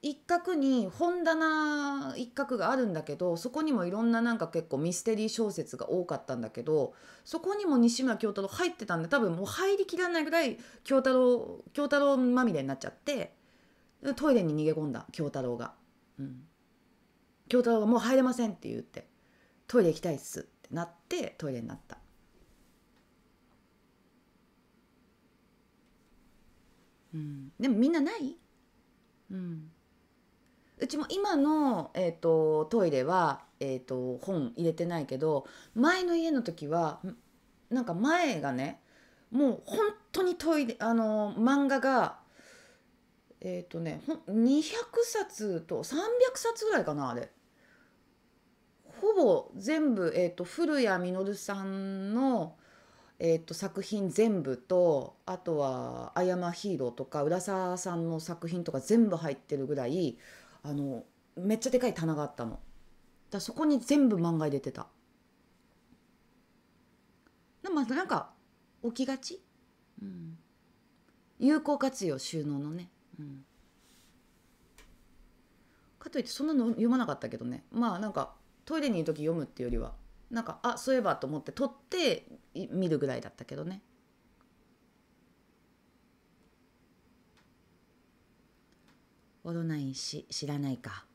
一角に本棚一角があるんだけどそこにもいろんななんか結構ミステリー小説が多かったんだけどそこにも西村京太郎入ってたんで多分もう入りきらないぐらい京太郎京太郎まみれになっちゃってトイレに逃げ込んだ京太郎が。うん、京太郎がもう入れませんって言ってトイレ行きたいっすってなってトイレになった。うん、でもみんなない、うん、うちも今の、えーと、トイレは、えーと、と本入れてないけど前の家の時はなんか前がねもう本当にトイレあの漫画がえっ、ー、とね200冊と300冊ぐらいかなあれほぼ全部、えーと、古谷実さんの、えーと、作品全部とあとは「アイマヒーロー」とか浦沢さんの作品とか全部入ってるぐらいあのめっちゃでかい棚があったの。だそこに全部漫画出てた。でもなんか置きがち、うん、有効活用収納のね。うんかといってそんなの読まなかったけどねまあなんかトイレにいる時読むっていうよりはなんかあそういえばと思って取って見るぐらいだったけどね。オロナインし知らないか。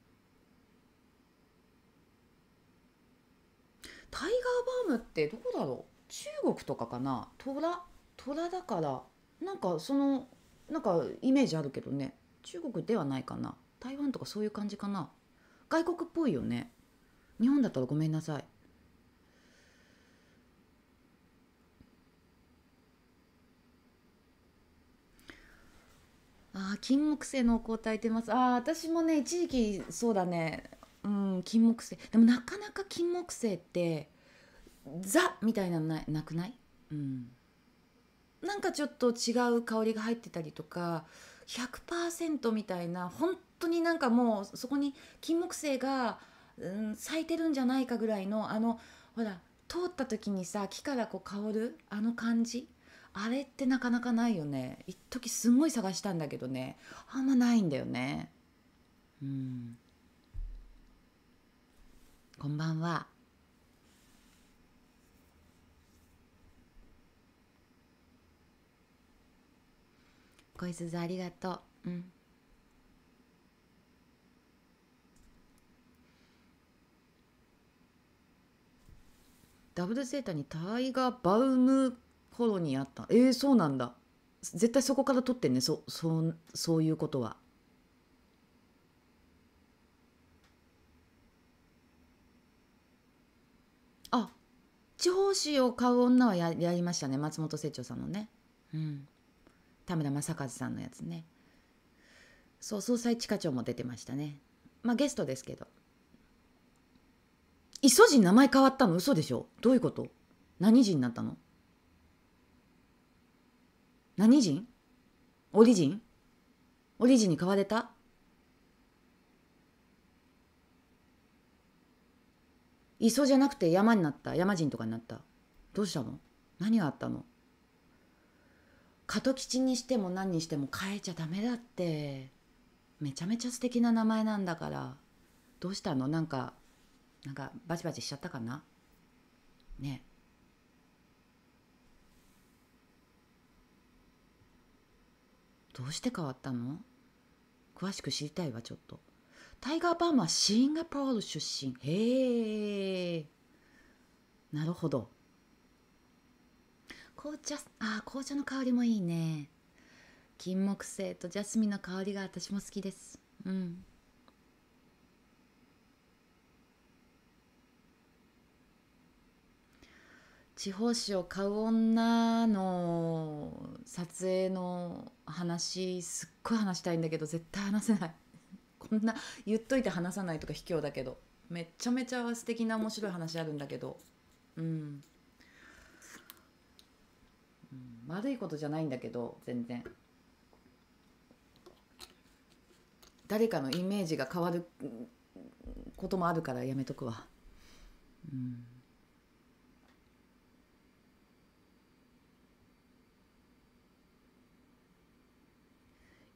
タイガーバームってどこだろう中国とかかな虎虎だからなんかそのなんかイメージあるけどね中国ではないかな台湾とかそういう感じかな外国っぽいよね日本だったらごめんなさいあ金木犀の抗体出ますあ私もね一時期そうだねうん金木犀でもなかなか金木犀ってザみたいなのないなくない、うん、なんかちょっと違う香りが入ってたりとか100%みたいな本当になんかもうそこに金木犀がうん咲いてるんじゃないかぐらいのあのほら通った時にさ木からこう香るあの感じあれってなかなかないよね一時すごい探したんだけどねあんまないんだよねうんこんばんはこいつありがとううんダブルセータにタイガーバウム頃にあったえー、そうなんだ絶対そこから取ってんねそそそういうことは。あ地方紙を買う女はややりましたね松本清張さんのねうん田村正和さんのやつねそう総裁地下長も出てましたねまあゲストですけどイソジン名前変わったの嘘でしょどういうこと何人になったの何人オリジンオリジンに変われた磯じゃなくて山になった山人とかになったどうしたの何があったの加藤吉にしても何にしても変えちゃダメだってめちゃめちゃ素敵な名前なんだからどうしたのなんかなんかバチバチしちゃったかなねどうして変わったの詳しく知りたいわちょっとタイガー・バーマはシンガポール出身へえなるほど紅茶あ紅茶の香りもいいね金木犀とジャスミンの香りが私も好きですうん地方紙を買う女の撮影の話すっごい話したいんだけど絶対話せない こんな言っといて話さないとか卑怯だけどめちゃめちゃ素敵な面白い話あるんだけど、うん、うん、悪いことじゃないんだけど全然誰かのイメージが変わることもあるからやめとくわうん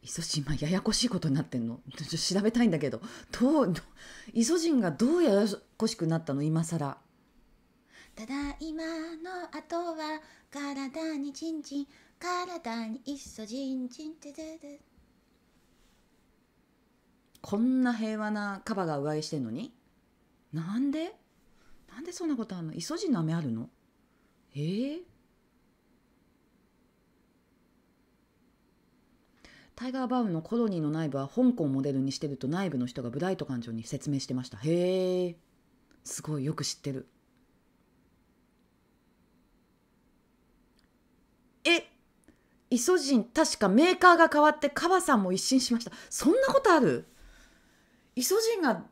イソジン、まあ、ややこしいことになってんの ちょっと調べたいんだけどどうイソジンがどうややこしくなったの今更ただいまのあとは体にチンチン体にイソジンチンテテテこんな平和なカバが上着してんのになんでなんでそんなことあんのイソジンの飴あるのええータイガー・バウムのコロニーの内部は香港をモデルにしてると内部の人がブライト館長に説明してましたへえすごいよく知ってるえイソジン確かメーカーが変わってカバさんも一新しましたそんなことあるイソジンが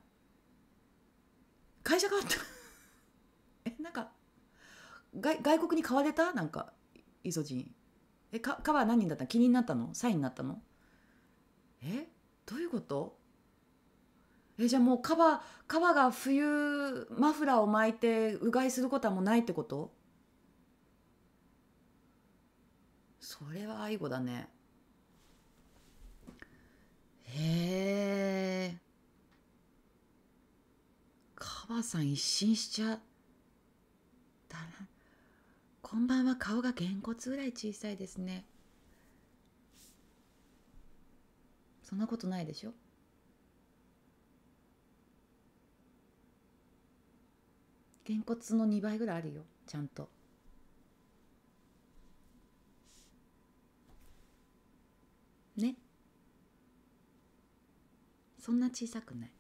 会社変わった えなんか外外国に買われたなんかイソジンえかー何人だった気になったのサインになったのえどういうことえじゃあもうカバカバが冬マフラーを巻いてうがいすることはもうないってことそれは愛護だねへえカバさん一新しちゃだなこんばんは顔がげんこつぐらい小さいですねそんなことないでしょげんこつの2倍ぐらいあるよちゃんと。ねそんな小さくない。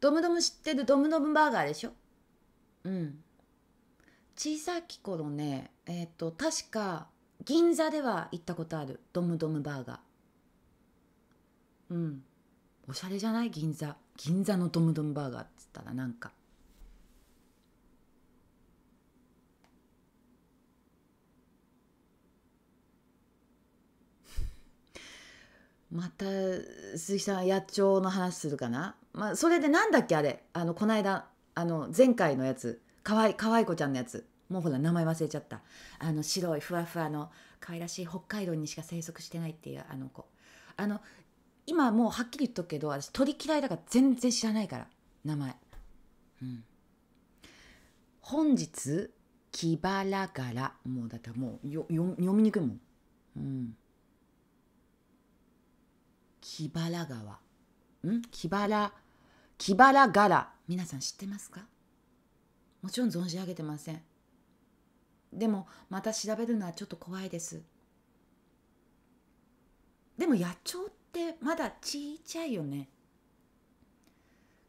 ドムドム知ってるドムドムバーガーでしょうん。小さき頃ねえっ、ー、と確か銀座では行ったことあるドムドムバーガーうんおしゃれじゃない銀座銀座のドムドムバーガーっつったらなんか また鈴木さん野鳥の話するかな、まあ、それでなんだっけあれあのこの間あの前回のやつかわいかわい子ちゃんのやつもうほら名前忘れちゃったあの白いふわふわの可愛らしい北海道にしか生息してないっていうあの子あの今もうはっきり言っとくけど私鳥嫌いだから全然知らないから名前うん本日キバラガラもうだってもうよよ読みにくいもんうんキバラ川んキバラキバラガラ皆さん知ってますかもちろん存じ上げてませんでもまた調べるのはちょっと怖いですでも野鳥ってまだちいちゃいよね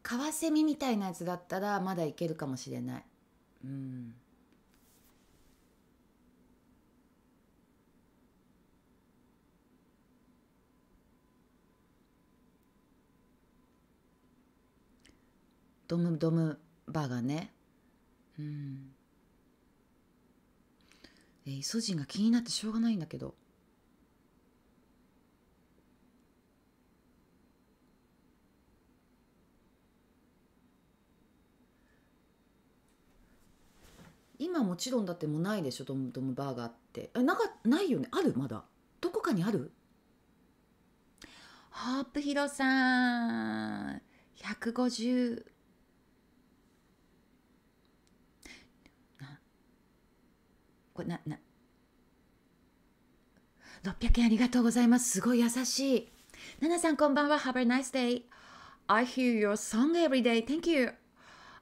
カワセミみたいなやつだったらまだいけるかもしれないうんドムドムバーガーねうんえー、イソジンが気になってしょうがないんだけど。今もちろんだってもうないでしょドムドムバーガーってえなんかないよねあるまだどこかにあるハープヒロさん150これなな600円ありがとうございます。すごい優しい。ななさんこんばんは。Have a nice day. I hear your song every day. Thank you.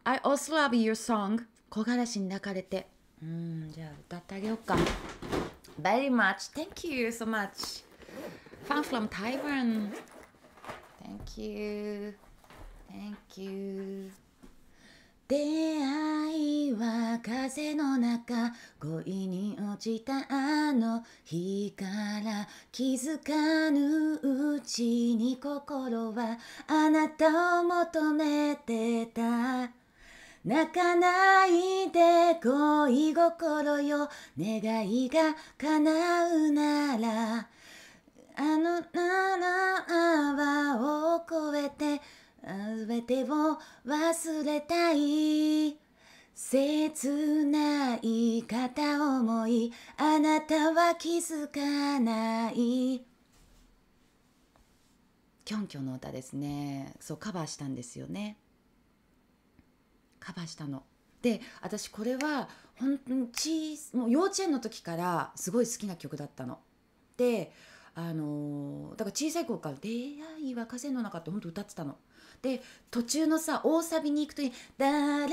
I also love your song. 木枯らしに泣かれて。うん、じゃあ歌ってあげようか。Very much. Thank you so much. Fan from Taiwan. Thank you. Thank you. 出会いは風の中恋に落ちたあの日から気づかぬうちに心はあなたを求めてた泣かないで恋心よ願いが叶うならあの七泡を越えて全てを忘れたい切ない片思いあなたは気づかないキョンキョンの歌ですねそうカバーしたんですよねカバーしたので私これは本当に小もう幼稚園の時からすごい好きな曲だったのであのだから小さい頃から「出会いは風の中」って本当歌ってたので途中のさ大サビに行くと「ララララララ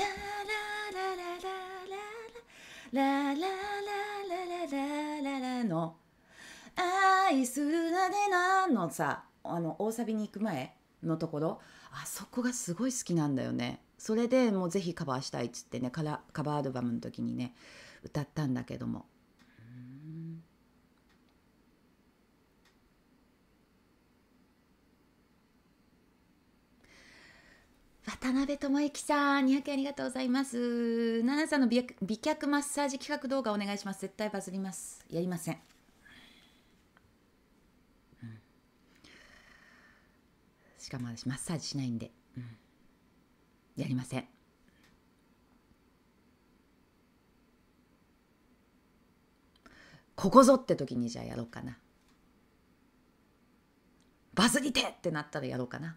ラララララララララの「愛するなでな」のさあの大サビに行く前のところあそこがすごい好きなんだよね。それでもうぜひカバーしたいっつってねカラカバーアルバムの時にね歌ったんだけども渡辺智之さん、200円ありがとうございます。ナナさんの美脚マッサージ企画動画お願いします。絶対バズります。やりません。うん、しかも私、マッサージしないんで。うん、やりません。ここぞって時にじゃあやろうかな。バズりてってなったらやろうかな。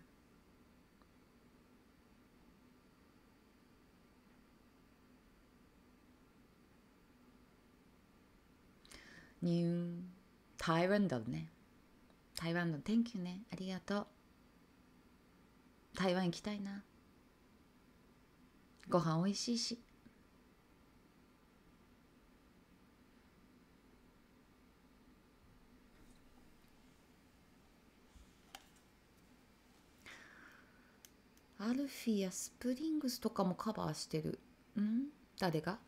ニュー、t h a i だね。台湾の Thank you ね。ありがとう。台湾行きたいな。ご飯美味しいし。アルフィやスプリングスとかもカバーしてる。ん誰が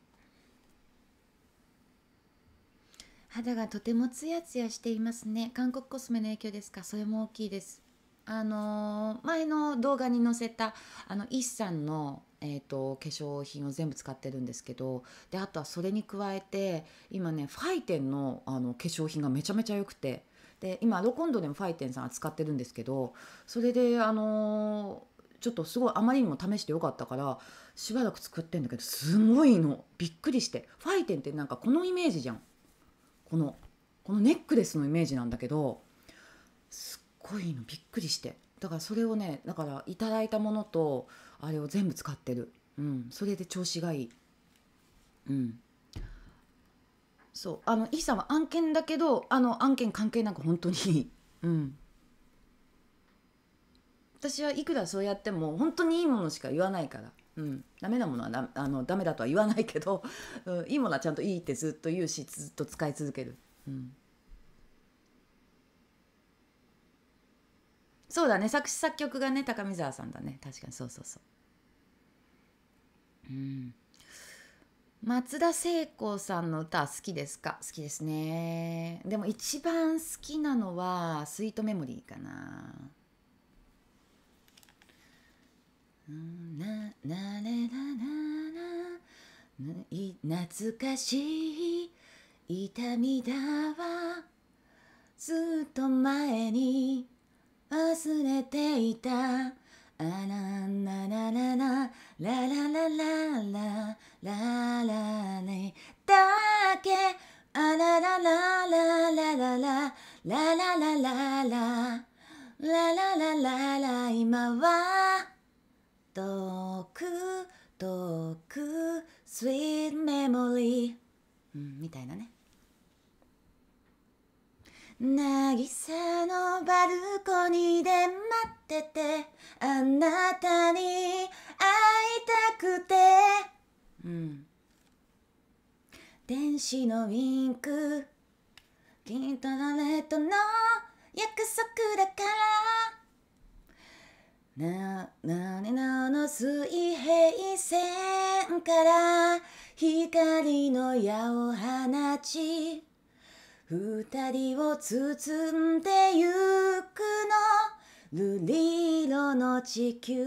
肌がとてもツヤツヤしていますね韓国コスメの影響ですかそれも大きいですあのー、前の動画に載せたあのイッサンの、えーと、化粧品を全部使ってるんですけどであとはそれに加えて今ねファイテンのあの化粧品がめちゃめちゃ良くてで今ロコンドでもファイテンさん扱ってるんですけどそれであのー、ちょっとすごいあまりにも試してよかったからしばらく作ってんだけどすごいのびっくりしてファイテンってなんかこのイメージじゃんこのこのネックレスのイメージなんだけどすっごいのびっくりしてだからそれをねだからいただいたものとあれを全部使ってる、うん、それで調子がいい。うんそうあのイさんは案件だけどあの案件関係なく本当にうん私はいくらそうやっても本当にいいものしか言わないからうん、ダメなものはだあのダメだとは言わないけど、うん、いいものはちゃんといいってずっと言うしずっと使い続ける、うん、そうだね作詞作曲がね高見沢さんだね確かにそうそうそう、うん、松田聖子さんの歌好きですか好きですねでも一番好きなのは「スイートメモリー」かなな、なれななな、い、懐かしい痛みだわ。ずっと前に忘れていた。あらなららら、ららららら、ららね、だけ、あららららららら、ららららら、ららららら、今は、遠く遠く sweet memory、うん、みたいなね渚のバルコニーで待っててあなたに会いたくてうん天使のウィンクきっレットの約束だからな、なになの水平線から光の矢を放ち二人を包んでゆくの瑠璃色の地球、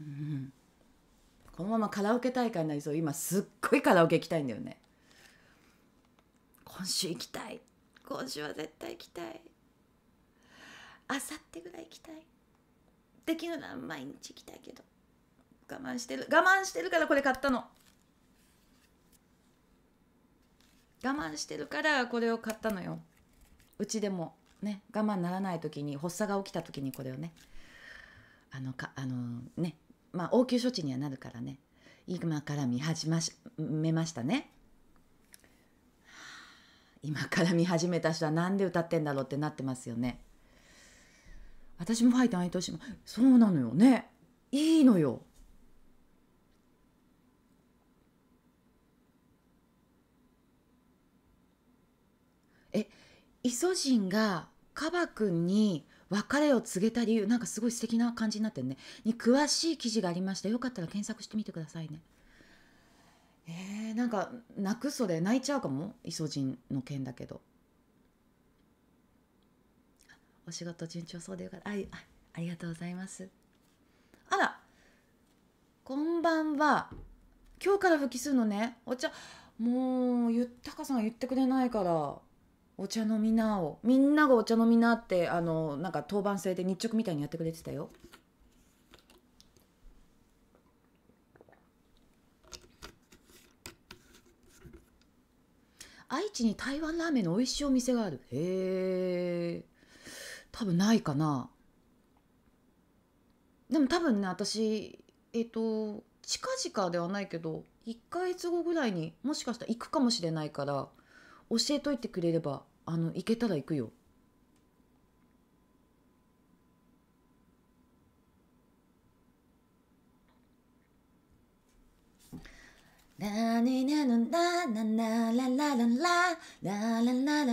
うん、このままカラオケ大会になりそう今すっごいカラオケ行きたいんだよね今週行きたい今週は絶対行きたいあさってぐらい行きたいできるなら毎日行きたいけど我慢してる我慢してるからこれ買ったの我慢してるからこれを買ったのようちでもね我慢ならない時に発作が起きた時にこれをねあのかあのねまあ応急処置にはなるからね今から見始めましたね今から見始めた人は何で歌ってんだろうってなってますよね私もファイター愛としもそうなのよねいいのよえイソジンがカバ君に別れを告げた理由なんかすごい素敵な感じになってるねに詳しい記事がありましたよかったら検索してみてくださいねえー、なんか泣くそれ泣いちゃうかもイソジンの件だけど。お仕事順調そうでよかったあありがとうございますあらこんばんは今日から復帰するのねお茶もうゆたかさんが言ってくれないからお茶飲みなをみんながお茶飲みなってあのなんか当番制で日直みたいにやってくれてたよ愛知に台湾ラーメンの美味しいお店があるへえ多分ないかなでも多分ね私えっ、ー、と近々ではないけど1ヶ月後ぐらいにもしかしたら行くかもしれないから教えといてくれればあの行けたら行くよラニなのララララララララララララララ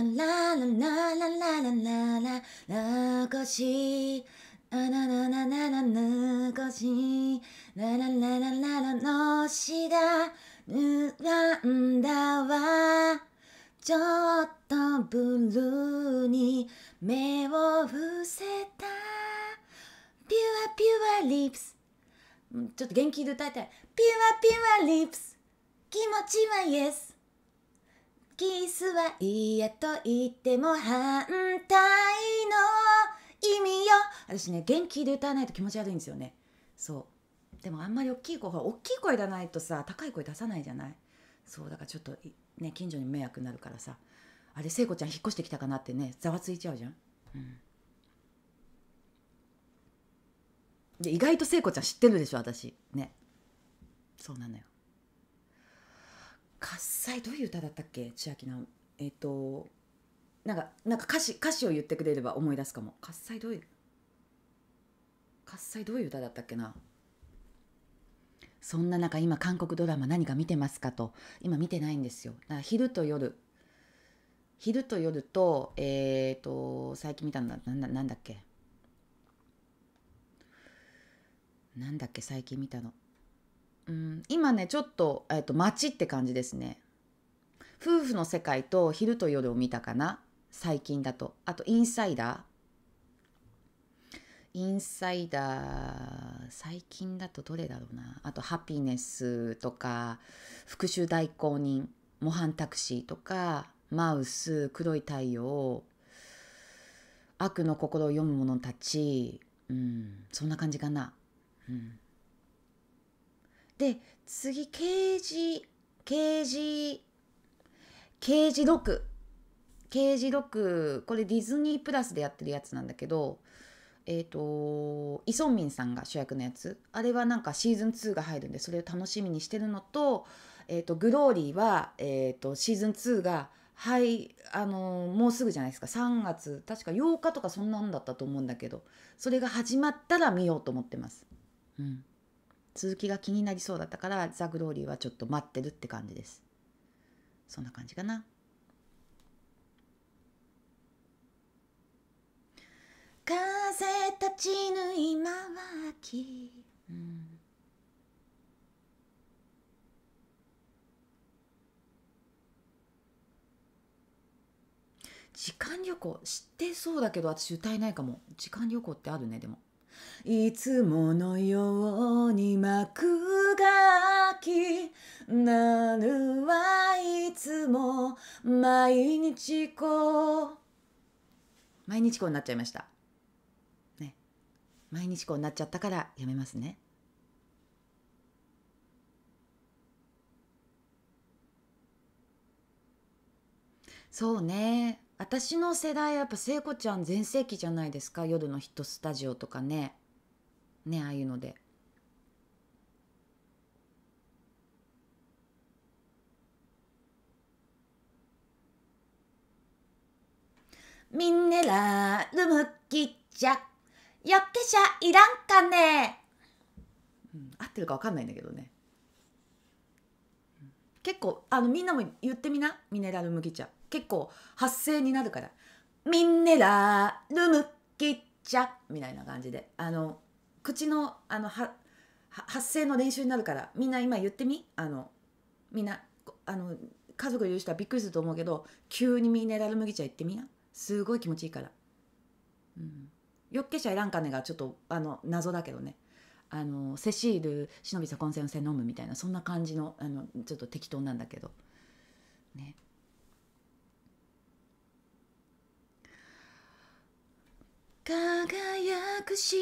ラララこしなななななななこしララララララのしがぬらんだわちょっとブルーに目を伏せたピュアピュアリップスちょっと元気で歌いたいピュアピュアリップス気持ちはイエスキスは嫌と言っても反対の意味よ私ね元気で歌わないと気持ち悪いんですよねそうでもあんまり大きい声大きい声出ないとさ高い声出さないじゃないそうだからちょっとね近所に迷惑になるからさあれ聖子ちゃん引っ越してきたかなってねざわついちゃうじゃん、うん、で意外と聖子ちゃん知ってるでしょ私ねそうなのよ喝采どういう歌だったっけ千秋直えっ、となんかなんか歌詞歌詞を言ってくれれば思い出すかも喝采どういう喝采どういう歌だったっけなそんな中今韓国ドラマ何か見てますかと今見てないんですよだから昼と夜昼と夜とえっ、ー、と最近見たのだなんだなんだっけなんだっけ最近見たのうん、今ねちょっと,、えーと、街って感じですね夫婦の世界と昼と夜を見たかな最近だとあとインサイダーインサイダー最近だとどれだろうなあとハピネスとか復讐代行人模範タクシーとかマウス黒い太陽悪の心を読む者たち、うん、そんな感じかな、うんで次ケージケージケージ6ケージ6これディズニープラスでやってるやつなんだけどえっ、ー、とイ・ソンミンさんが主役のやつあれはなんかシーズン2が入るんでそれを楽しみにしてるのと,、えーと、グローリーは、えーと、とシーズン2がはい、あのー、もうすぐじゃないですか3月確か8日とかそんなんだったと思うんだけどそれが始まったら見ようと思ってます。うん、続きが気になりそうだったからザ・グローリーはちょっと待ってるって感じですそんな感じかな風立ちぬ今は秋、うん、時間旅行知ってそうだけど私歌えないかも時間旅行ってあるねでもいつものように幕が開きなるはいつも毎日こう毎日こうになっちゃいましたね毎日こうになっちゃったからやめますねそうね私の世代はやっぱ聖子ちゃん全盛期じゃないですか夜のヒットスタジオとかねねああいうので。ミネラルよけしゃいらんかね、うん、合ってるかわかんないんだけどね。結構、あの、みんなも言ってみな。ミネラル麦茶。結構発声になるから「ミンネラルムキッチャ」みたいな感じであの口のあのは発声の練習になるからみんな今言ってみあのみんなあの家族言う人はびっくりすると思うけど急にミネラル麦茶行ってみなすごい気持ちいいから、うん、よっけしゃいらんかねがちょっとあの謎だけどねあのセシール忍びさ混戦背飲むみたいなそんな感じのあのちょっと適当なんだけどね輝く白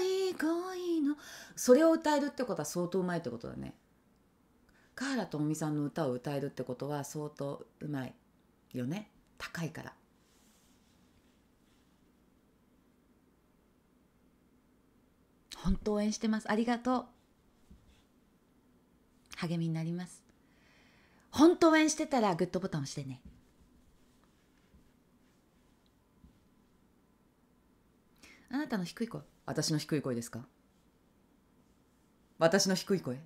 い恋のそれを歌えるってことは相当うまいってことだね河原智美さんの歌を歌えるってことは相当うまいよね高いから本当応援してますありがとう励みになります本当応援してたらグッドボタン押してねあなたの低い声私の低い声ですか私の低い声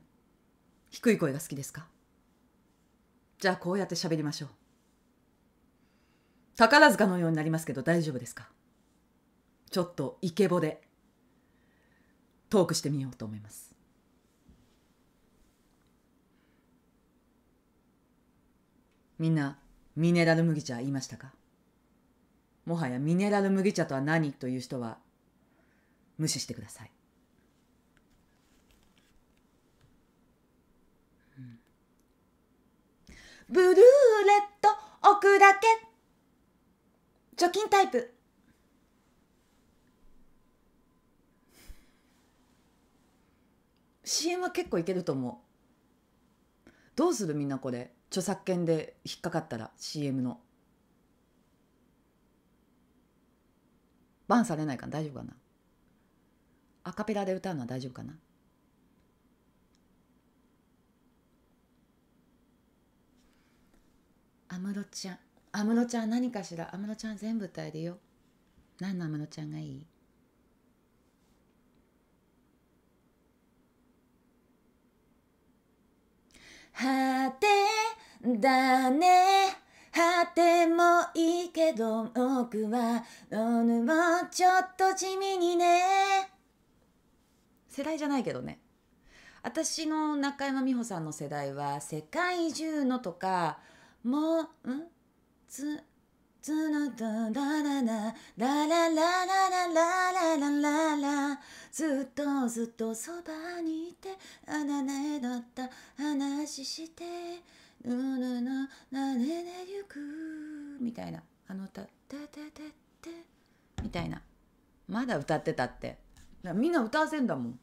低い声が好きですかじゃあこうやって喋りましょう宝塚のようになりますけど大丈夫ですかちょっとイケボでトークしてみようと思いますみんなミネラル麦茶言いましたかもはやミネラル麦茶とは何という人は無視してください。うん、ブルーレット置くだけ貯金タイプ CM は結構いけると思うどうするみんなこれ著作権で引っかかったら CM のバンされないから大丈夫かなアカペラで歌うのは大丈夫かな安室ちゃん安室ちゃん何かしら安室ちゃん全部歌えるよ何の安室ちゃんがいいはてだね果てもいいけど僕はどヌもちょっと地味にね世代じゃないけどね私の中山美穂さんの世代は「世界中の」とか「もう」ん「つ」つのとだらららららららららららずっとずっとそばにいてあなねだった話してぬぬぬなねねゆくみたいなあの歌「てててて」みたいなまだ歌ってたってみんな歌わせんだもん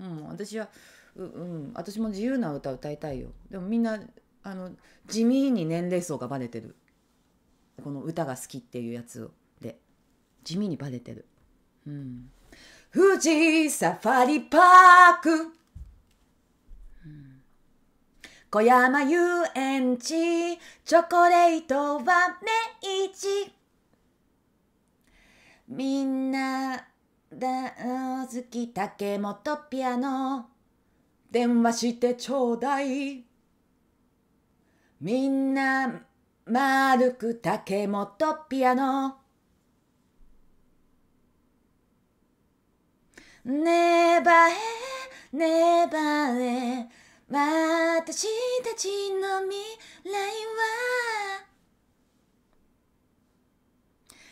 うん、私はう、うん、私も自由な歌歌いたいよでもみんなあの地味に年齢層がバレてるこの歌が好きっていうやつで地味にバレてる、うん、富士サファリパーク、うん、小山遊園地チョコレートは明治みんな大好き竹本ピアノ電話してちょうだいみんな丸く竹本ピアノねばえねばえ私たちの未来は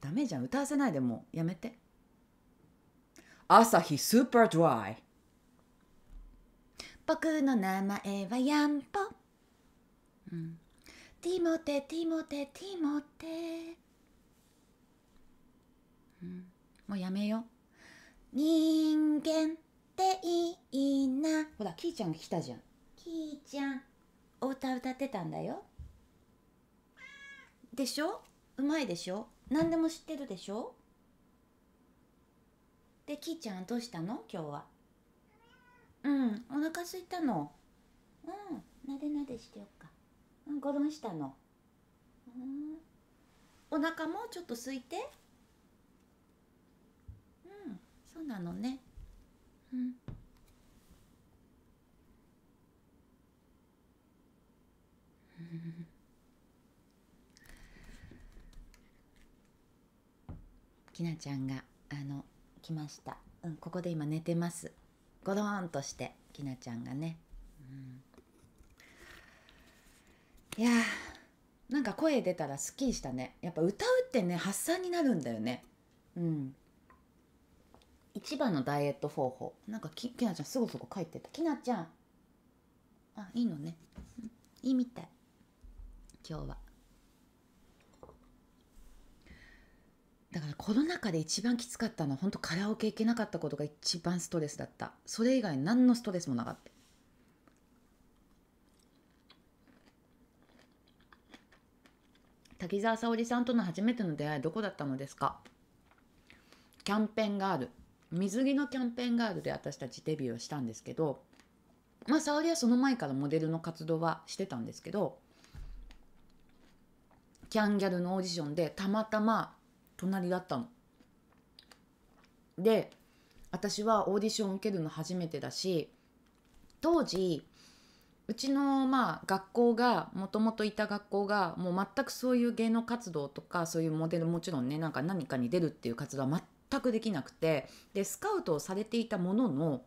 ダメじゃん歌わせないでもうやめて朝日スーパードライ僕の名前はヤンポ、うん、ティモテティモテティモテ、うん、もうやめよ人間っていいなほらキーちゃんが来たじゃんキーちゃんお歌歌ってたんだよでしょうまいでしょ何でも知ってるでしょできーちゃんどうしたの今日はうんお腹空いたのうんなでなでしてよっかうんごろんしたのうんお腹もちょっと空いてうんそうなのねうんきなちゃんがあの来ました、うん、ここで今寝てますゴローンとしてきなちゃんがね、うん、いやーなんか声出たらすっきりしたねやっぱ歌うってね発散になるんだよねうん一番のダイエット方法なんかききなちゃんすごそこ書いてたきなちゃんあいいのね、いいみたい今日は。だからコロナ禍で一番きつかったのは本当カラオケ行けなかったことが一番ストレスだったそれ以外何のストレスもなかった滝沢沙織さんとの初めての出会いどこだったのですかキャンペーンガール水着のキャンペーンガールで私たちデビューをしたんですけどまあ沙織はその前からモデルの活動はしてたんですけどキャンギャルのオーディションでたまたま隣だったの。で私はオーディション受けるの初めてだし当時うちのまあ学校がもともといた学校がもう全くそういう芸能活動とかそういうモデルもちろんねなんか何かに出るっていう活動は全くできなくてでスカウトをされていたものの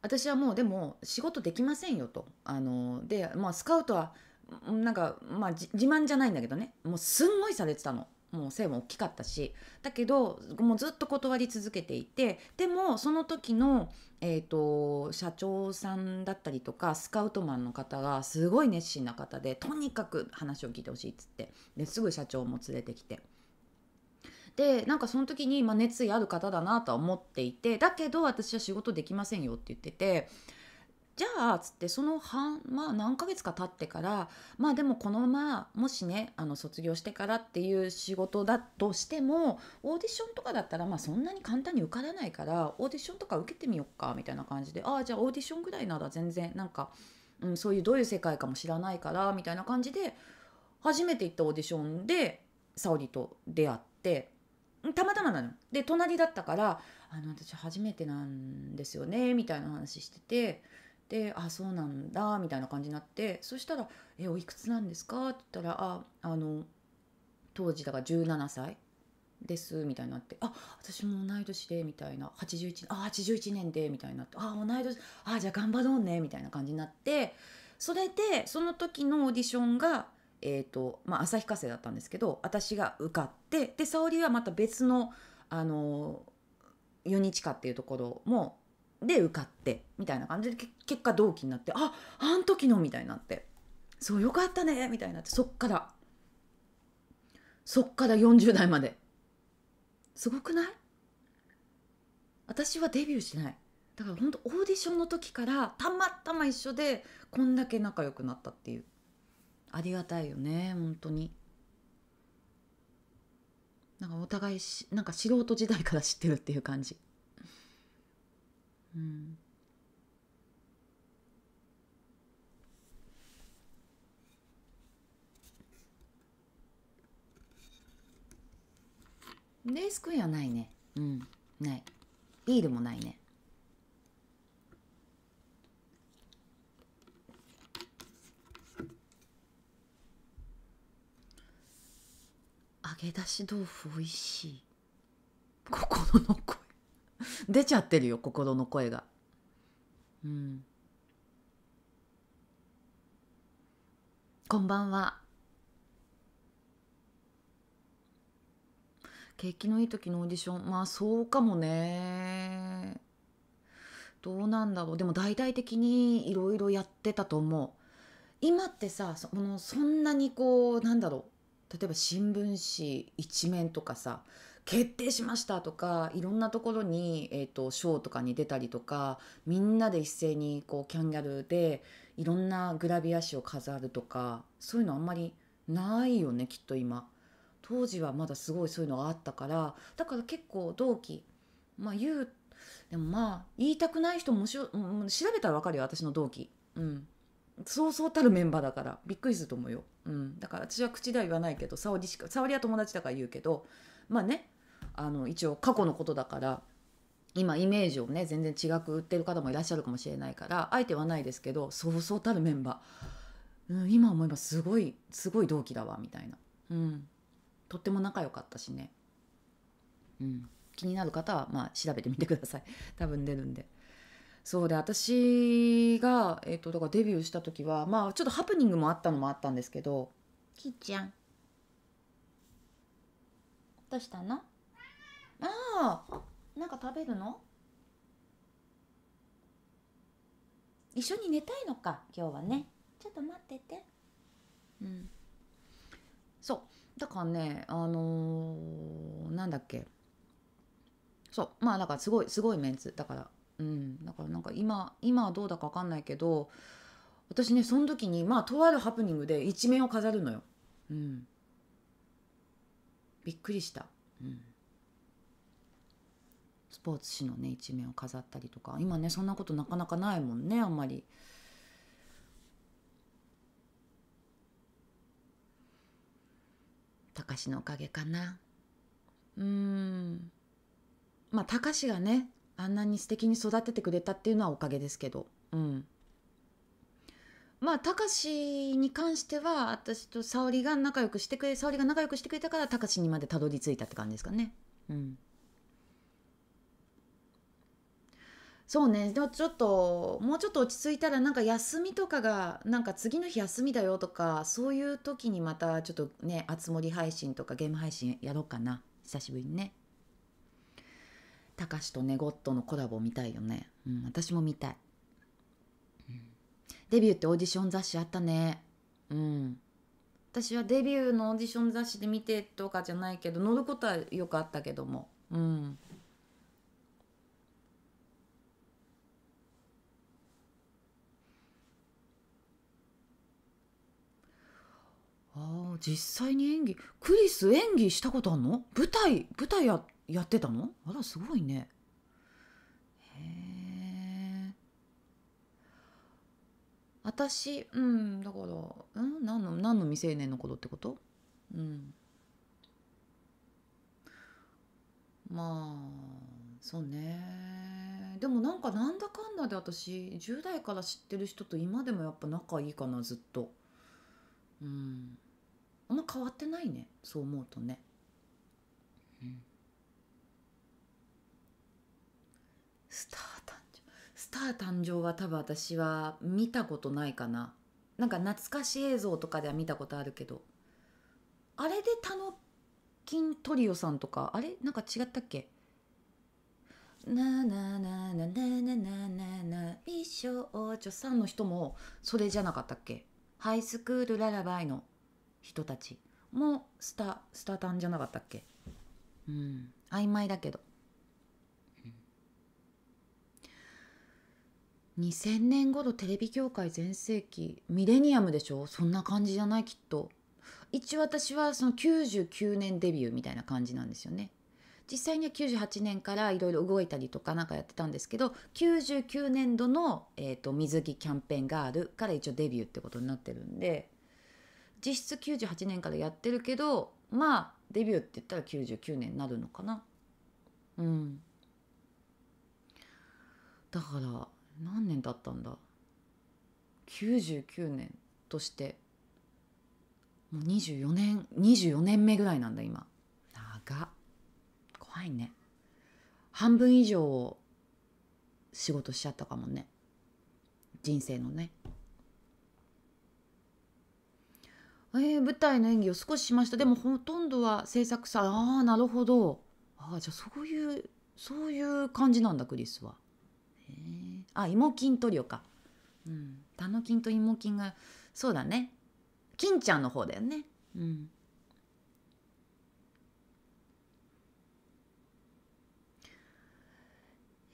私はもうでも仕事できませんよと。あのでまあスカウトはなんかまあ自慢じゃないんだけどねもうすんごいされてたの。もう背も大きかったしだけどもうずっと断り続けていてでもその時の、えーと、社長さんだったりとかスカウトマンの方がすごい熱心な方でとにかく話を聞いてほしいっつってですぐ社長も連れてきて。でなんかその時に、まあ、熱意ある方だなとは思っていてだけど私は仕事できませんよって言っててじゃあつってその半まあ何ヶ月か経ってからまあでもこのままもしねあの卒業してからっていう仕事だとしてもオーディションとかだったらまあそんなに簡単に受からないからオーディションとか受けてみよっかみたいな感じでああじゃあオーディションぐらいなら全然なんか、うん、そういうどういう世界かも知らないからみたいな感じで初めて行ったオーディションで沙織と出会って。たまたまなの。で隣だったから「あの私初めてなんですよね」みたいな話しててで「あそうなんだ」みたいな感じになってそしたら「えおいくつなんですか?」って言ったら「ああの当時だから17歳です」みたいになって「あ私も同い年で」みたいな「81あ81年で」みたいになって「あ同い年あじゃあ頑張ろうね」みたいな感じになってそれでその時のオーディションがえーとまあ、旭化成だったんですけど私が受かってで沙織はまた別のあの夜日っていうところもで受かってみたいな感じで結果同期になってああん時のみたいになってそうよかったねみたいになってそっからそっから40代まですごくない私はデビューしないだから本当オーディションの時からたまたま一緒でこんだけ仲良くなったっていうありがたいよね本当になんかお互いしなんか素人時代から知ってるっていう感じうん、レースクイーンはないねうんないビールもないね揚げ出し豆腐おいしいここの残 出ちゃってるよ心の声が。うん、こんばんは。景気のいい時のオーディションまあそうかもねどうなんだろうでも大々的にいろいろやってたと思う今ってさそのそんなにこうなんだろう例えば新聞紙一面とかさ決定しましたとかいろんなところに、えーと、ショーとかに出たりとかみんなで一斉にこうキャンギャルでいろんなグラビア誌を飾るとかそういうのあんまりないよねきっと今。当時はまだすごいそういうのがあったからだから結構同期まあ言うでもまあ言いたくない人もしろ、うん、調べたら分かるよ私の同期うんそうそうたるメンバーだからびっくりすると思うよ、うん、だから私は口では言わないけど沙織しか沙織は友達だから言うけどまあねあの一応過去のことだから今イメージをね全然違く売ってる方もいらっしゃるかもしれないからあえてはないですけどそうそうたるメンバー、うん、今思えばすごいすごい同期だわみたいな、うん、とっても仲良かったしね、うん、気になる方はまあ調べてみてください 多分出るんで。そうで私が、えーと、だからデビューした時はまあちょっとハプニングもあったのもあったんですけどきーちゃんどうしたのああなんか食べるの一緒に寝たいのか今日はねちょっと待っててうんそうだからねあのー、なんだっけそうまあだからすごいすごいメンツだからうんだからなんか今今はどうだか分かんないけど私ねその時にまあとあるハプニングで一面を飾るのようんびっくりしたうんポーツ紙のね一面を飾ったりとか今ねそんなことなかなかないもんねあんまり。たかしのおかげかな。うんまあたかしがねあんなに素敵に育ててくれたっていうのはおかげですけど。うんまあ、たかしに関しては私と沙織が仲良くしてくれ沙織が仲良くしてくれたからたかしにまでたどり着いたって感じですかね。うんそうねでもちょっともうちょっと落ち着いたらなんか休みとかがなんか次の日休みだよとかそういう時にまたちょっとね熱盛配信とかゲーム配信やろうかな久しぶりにねたかしとねゴッドのコラボ見たいよねうん私も見たい、うん、デビューってオーディション雑誌あったねうん私はデビューのオーディション雑誌で見てとかじゃないけど乗ることはよくあったけどもうんああ実際に演技クリス演技したことあんの舞台舞台ややってたのあらすごいねへえ私うんだからうん何の何の未成年のことってことうんまあそうねでもなんかなんだかんだで私10代から知ってる人と今でもやっぱ仲いいかなずっと。うんあんま変わってないねそう思うとね。うん、スター誕生スター誕生は多分私は見たことないかな。なんか懐かし映像とかでは見たことあるけどあれでたのキントリオさんとかあれなんか違ったっけななななななななな美少女さんの人もそれじゃなかったっけハイスクールララバイの人たちもスタスタタンじゃなかったっけうん曖昧だけど、2000年ごろテレビ業界全盛期ミレニアムでしょそんな感じじゃないきっと一応私はその99年デビューみたいな感じなんですよね実際には98年からいろいろ動いたりとかなんかやってたんですけど99年度の、えーと、と水着キャンペーンガールから一応デビューってことになってるんで実質98年からやってるけどまあデビューって言ったら99年になるのかなうんだから何年だったんだ99年としてもう24年24年目ぐらいなんだ今長怖いね半分以上を仕事しちゃったかもね人生のねえー、舞台の演技を少ししましたでもほとんどは制作さああなるほどああじゃあそういうそういう感じなんだクリスは。えあ芋筋トリオか。うん、タノキンと芋筋がそうだね金ちゃんの方だよね。うん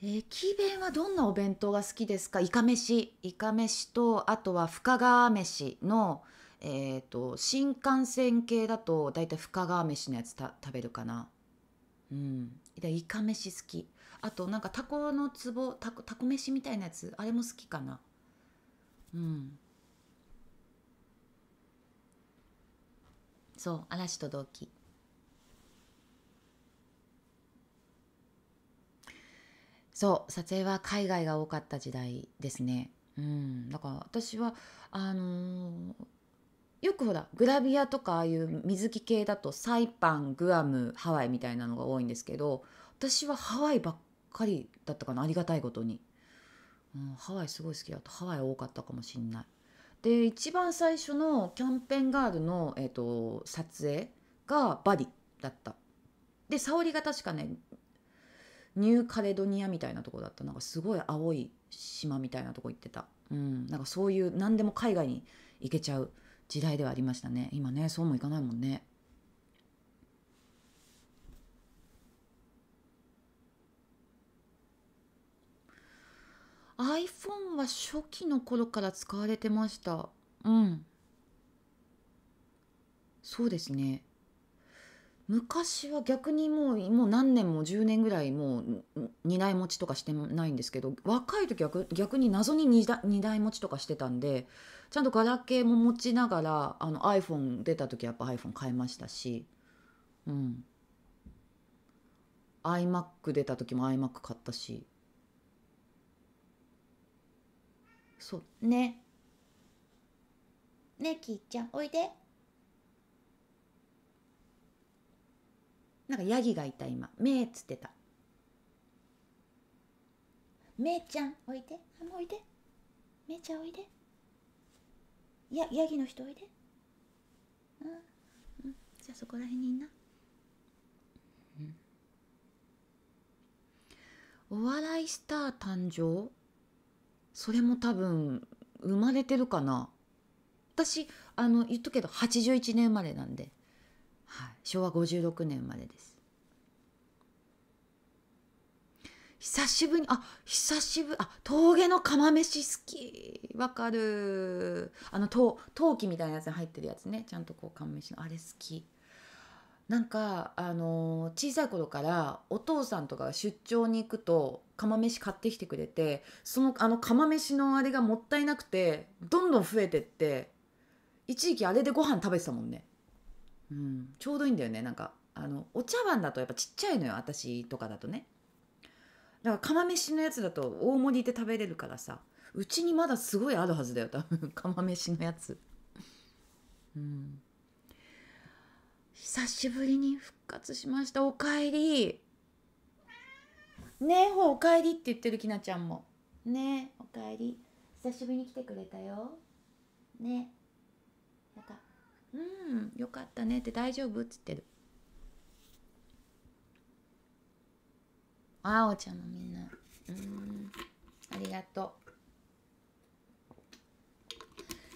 駅弁はどんなお弁当が好きですかイカめしいかめしとあとは深川飯のえっ、ー、と新幹線系だと大体深川飯のやつ食べるかなうんいか飯好きあとなんかタコのつぼタコタコ飯みたいなやつあれも好きかなうんそう嵐と同期そう撮影は海外が多かった時代ですねうんだから私はあのーよくほらグラビアとかああいう水着系だとサイパングアムハワイみたいなのが多いんですけど私はハワイばっかりだったかなありがたいことに、うん、ハワイすごい好きだとハワイ多かったかもしんないで一番最初のキャンペーンガールの、えーと撮影がバリだったで沙織が確かねニューカレドニアみたいなとこだったなんかすごい青い島みたいなとこ行ってた、うん、なんかそういう何でも海外に行けちゃう時代ではありましたね今ねそうもいかないもんねアイフォンは初期の頃から使われてましたうんそうですね昔は逆にもうもう何年も10年ぐらいもう2台持ちとかしてないんですけど若い時は逆に謎に 2, 台持ちとかしてたんでちゃんとガラケーも持ちながらあの iPhone 出た時やっぱ iPhone 買いましたし、うん、iMac 出た時も iMac 買ったしそうねねきいちゃんおいで。なんかヤギがいた今目」っつってためいちゃんおいであもうおいでめいちゃんおいでやヤギの人おいでうん、うん、じゃあそこらへんにいな、うん、お笑いスター誕生それも多分生まれてるかな私あの言っとくけど81年生まれなんではい、昭和56年生まれです久しぶりあ久しぶりあ峠の釜飯好きわかるあの陶陶器みたいなやつに入ってるやつねちゃんとこう釜飯のあれ好きなんかあの小さい頃からお父さんとかが出張に行くと釜飯買ってきてくれてそのあの釜飯のあれがもったいなくてどんどん増えてって一時期あれでご飯食べてたもんねちょうどいいんだよねなんかあのお茶碗だとやっぱちっちゃいのよ私とかだとねだから釜飯のやつだと大盛りで食べれるからさうちにまだすごいあるはずだよ多分 釜飯のやつうん久しぶりに復活しましたおかえりねえほおかえりって言ってるきなちゃんもねえおかえり久しぶりに来てくれたよねえ「うんよかったね」って「大丈夫?」っつってるあおちゃんもみんなうんありがとう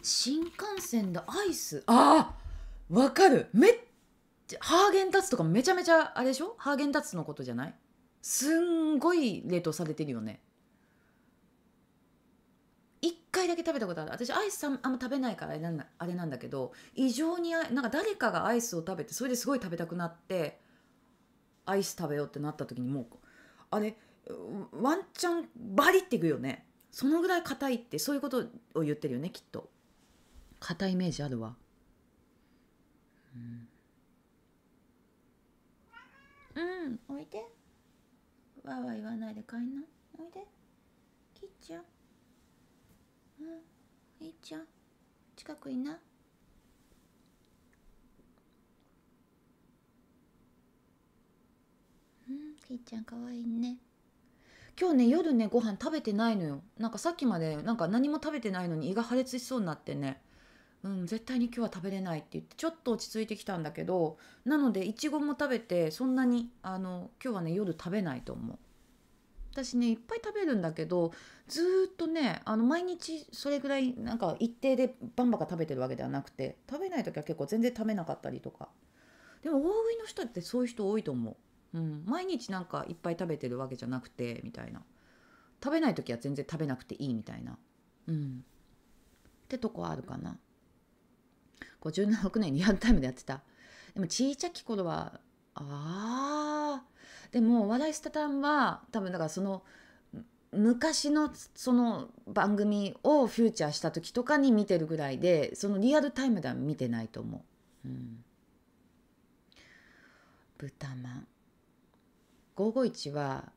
新幹線でアイスあーわかるめっちゃハーゲンダッツとかめちゃめちゃあれでしょハーゲンダッツのことじゃないすんごい冷凍されてるよね回だけ食べたことある私アイスあんま食べないからあれなんあれなんだけど異常になんか誰かがアイスを食べてそれですごい食べたくなってアイス食べようってなった時にもうあれワンチャンバリっていくよねそのぐらい硬いってそういうことを言ってるよねきっと硬いイメージあるわうん、うん、おいでわわ言わないで帰んなおいできッちゃうんいいちゃん近くいなうんひいちゃんかわいいね今日ね夜ねご飯食べてないのよなんかさっきまでなんか何も食べてないのに胃が破裂しそうになってねうん絶対に今日は食べれないって言ってちょっと落ち着いてきたんだけどなのでいちごも食べてそんなにあの今日はね夜食べないと思う私ねいっぱい食べるんだけどずっとねあの毎日それぐらいなんか一定でバンバカ食べてるわけではなくて食べない時は結構全然食べなかったりとかでも大食いの人ってそういう人多いと思う、うん、毎日なんかいっぱい食べてるわけじゃなくてみたいな食べない時は全然食べなくていいみたいなうんってとこあるかな56年リアルタイムでやってたでもちいちゃき頃はああでも笑いスタタンは多分だからその昔のその番組をフューチャーした時とかに見てるぐらいでそのリアルタイムでは見てないと思う。うん、豚まん551は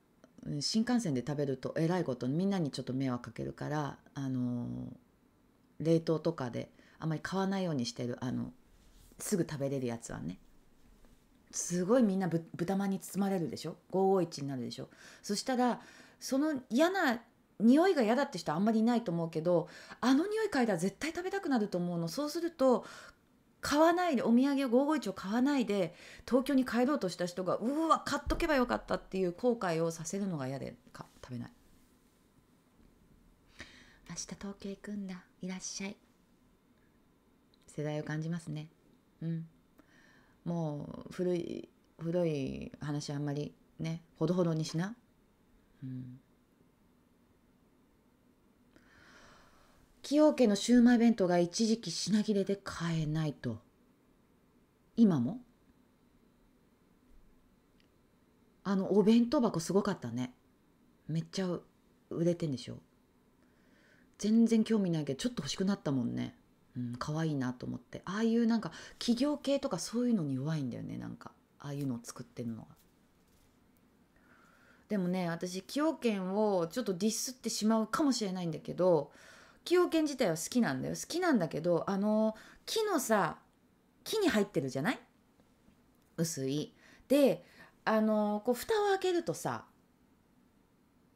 新幹線で食べるとえらいことみんなにちょっと迷惑かけるからあの冷凍とかであまり買わないようにしてるあのすぐ食べれるやつはねすごいみんなぶ豚まんに包まれるでしょ551になるでしょそしたらその嫌な匂いが嫌だって人あんまりいないと思うけどあの匂い嗅いだら絶対食べたくなると思うのそうすると買わないでお土産を551を買わないで東京に帰ろうとした人がうわ買っとけばよかったっていう後悔をさせるのが嫌でか食べない明日東京行くんだいらっしゃい世代を感じますねうんもう古い古い話あんまりねほどほどにしな、うん、崎陽家のシウマイ弁当が一時期品切れで買えないと今もあのお弁当箱すごかったねめっちゃ売れてんでしょ全然興味ないけどちょっと欲しくなったもんねうん、可愛いなと思ってああいうなんか企業系とかそういうのに弱いんだよねなんかああいうのを作ってるのは。でもね私崎陽軒をちょっとディスってしまうかもしれないんだけど崎陽軒自体は好きなんだよ好きなんだけどあの木のさ木に入ってるじゃない薄い。であのこう蓋を開けるとさ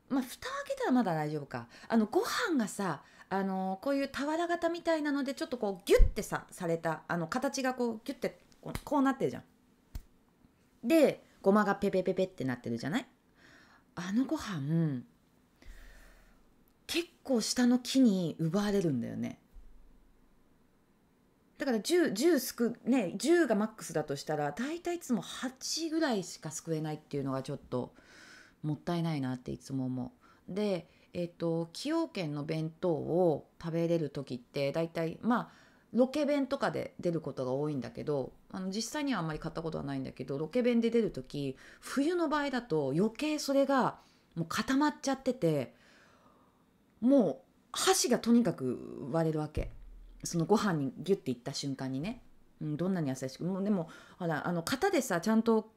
まあ蓋を開けたらまだ大丈夫かあのご飯がさあのこういう俵型みたいなのでちょっとこうギュッてさされたあの形がこうギュッてこうなってるじゃん。でごまがペペペペってなってるじゃないあのご飯結構下の木に奪われるんだよね。だから10、10すく、ね、10がマックスだとしたら、大体いつも8ぐらいしかすくえないっていうのがちょっともったいないなっていつも思う。で、えっ、と崎陽軒の弁当を食べれる時って大体まあロケ弁とかで出ることが多いんだけどあの実際にはあんまり買ったことはないんだけどロケ弁で出る時冬の場合だと余計それがもう固まっちゃっててもう箸がとにかく割れるわけそのご飯にギュッていった瞬間にね、うん、どんなに優しくもうでもほらあの型でさちゃんと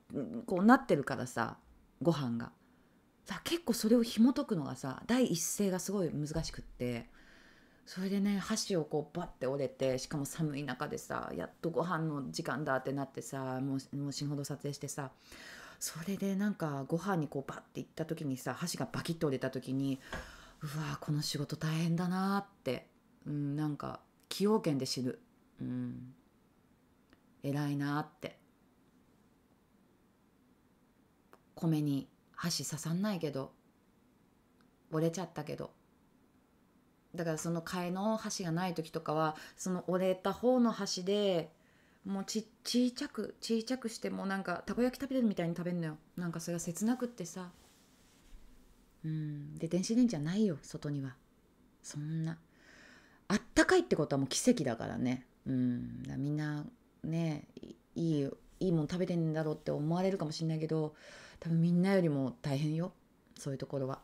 こうなってるからさご飯が。さ結構それを紐解くのがさ第一声がすごい難しくってそれでね箸をこうバッて折れてしかも寒い中でさやっとご飯の時間だってなってさもうもう死ぬほど撮影してさそれでなんかご飯にこうバッていった時にさ箸がバキッと折れた時にうわこの仕事大変だなって、うん、なんか崎陽軒で死ぬ、うん、偉いなって米に箸刺さんないけど折れちゃったけどだからその替えの箸がない時とかはその折れた方の箸でもうち小さちゃく小さちゃくしてもうなんかたこ焼き食べてるみたいに食べるのよなんかそれが切なくってさうんで電子レンジはないよ外にはそんなあったかいってことはもう奇跡だからねうんだみんなねいいいいもん食べてんだろうって思われるかもしんないけど多分みんなよりも大変よそういうところは。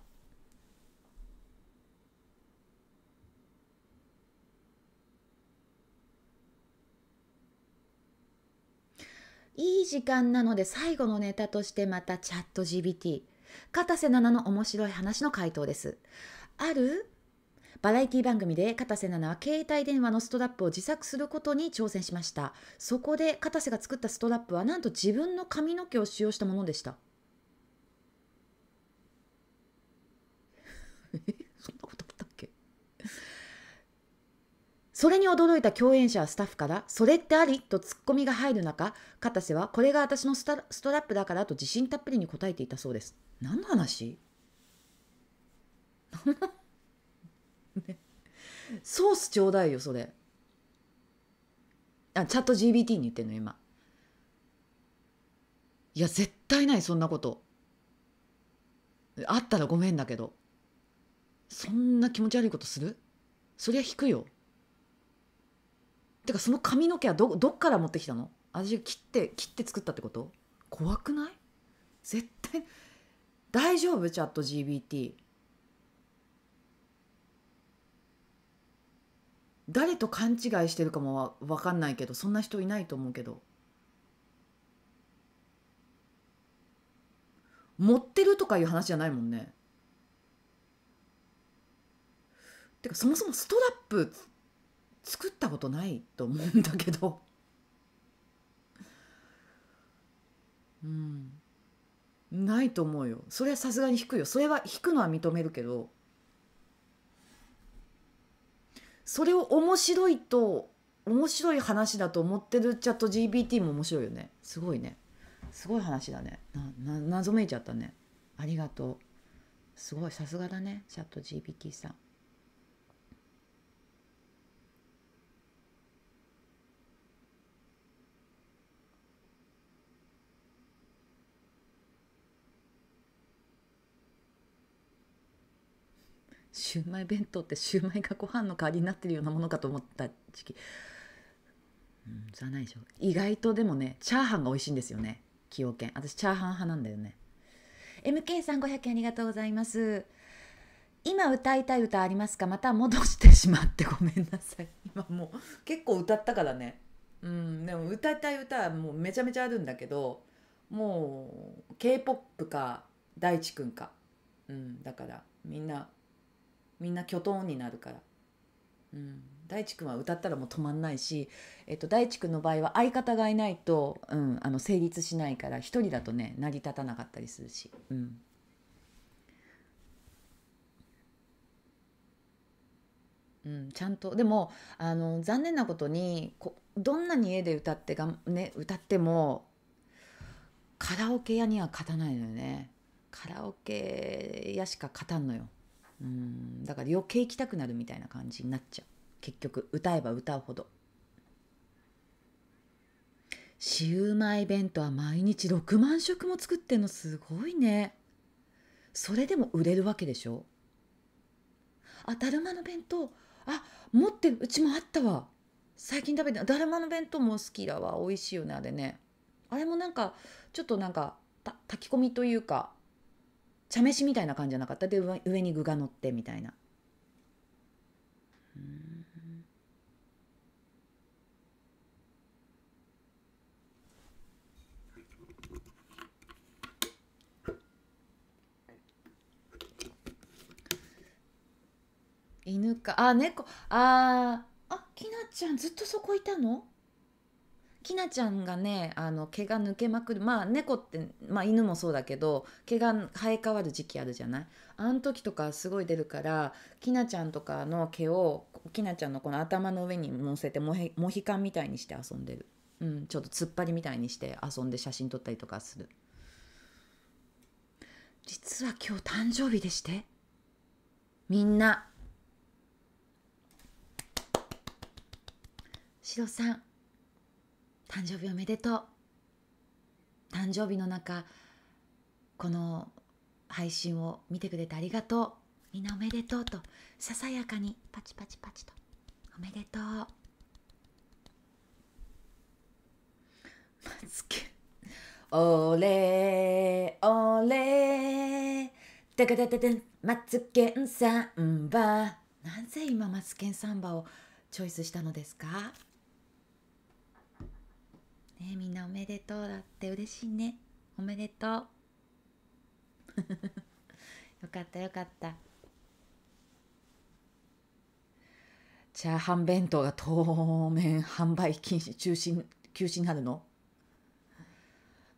いい時間なので最後のネタとしてまたチャット GBT。片瀬奈々の面白い話の回答です。あるバラエティ番組で片瀬奈々は携帯電話のストラップを自作することに挑戦しました。そこで片瀬が作ったストラップはなんと自分の髪の毛を使用したものでした。それに驚いた共演者やスタッフから、それってありとツッコミが入る中、片瀬はこれが私のストラップだからと自信たっぷりに答えていたそうです。何の話 ソースちょうだいよ、それ。あ、チャット GBT に言ってんの、今。いや、絶対ない、そんなこと。あったらごめんだけど。そんな気持ち悪いことするそりゃ引くよ。てかその髪の毛はどどっから持ってきたの味切って切って作ったってこと怖くない絶対大丈夫チャット GBT 誰と勘違いしてるかもわかんないけどそんな人いないと思うけど持ってるとかいう話じゃないもんねてかそもそもストラップ作ったことないと思うんだけどうんないと思うよそれはさすがに引くよそれは引くのは認めるけどそれを面白いと面白い話だと思ってるチャット GPT も面白いよねすごいねすごい話だねなな謎めいちゃったねありがとうすごいさすがだねチャット GPT さんシューマイ弁当ってシューマイがご飯の代わりになってるようなものかと思った時期うんそれないでしょ意外とでもねチャーハンが美味しいんですよね崎陽軒私チャーハン派なんだよね MK さん500円ありがとうございます今歌いたい歌ありますかまた戻してしまってごめんなさい今もう結構歌ったからねうんでも歌いたい歌はもうめちゃめちゃあるんだけどもう k p o p か大地くんかうんだからみんなみんなきょになるから。うん、大地君は歌ったらもう止まんないし、えっと、大地君の場合は相方がいないと、うん、あの成立しないから一人だとね成り立たなかったりするし。うんうん、ちゃんとでもあの残念なことにこどんなに家で歌ってが、ね、歌ってもカラオケ屋には勝たないのよねカラオケ屋しか勝たんのようんだから余計行きたくなるみたいな感じになっちゃう結局歌えば歌うほどシウマイ弁当は毎日6万食も作ってんのすごいねそれでも売れるわけでしょあだるまの弁当あ持ってるうちもあったわ最近食べてだるまの弁当も好きだわ美味しいよねあれねあれもなんかちょっとなんか炊き込みというか茶飯みたいな感じじゃなかったで上に具が乗ってみたいな。犬かあ猫ああきなちゃんずっとそこいたのきなちゃんがねあの毛が抜けまくるまあ猫って、まあ、犬もそうだけど毛が生え変わる時期あるじゃないあの時とかすごい出るからきなちゃんとかの毛をきなちゃんのこの頭の上に乗せてモヒモヒカンみたいにして遊んでる、うん、ちょっと突っ張りみたいにして遊んで写真撮ったりとかする実は今日誕生日でしてみんなしろさん誕生日おめでとう誕生日の中この配信を見てくれてありがとうみんなおめでとうとささやかにパチパチパチとおめでとうマツケオレオレタカタタンマツケンサンバなぜ今マツケンサンバをチョイスしたのですかねみんなおめでとうだって嬉しいねおめでとう よかったよかったチャーハン弁当が当面販売禁止中止休止になるの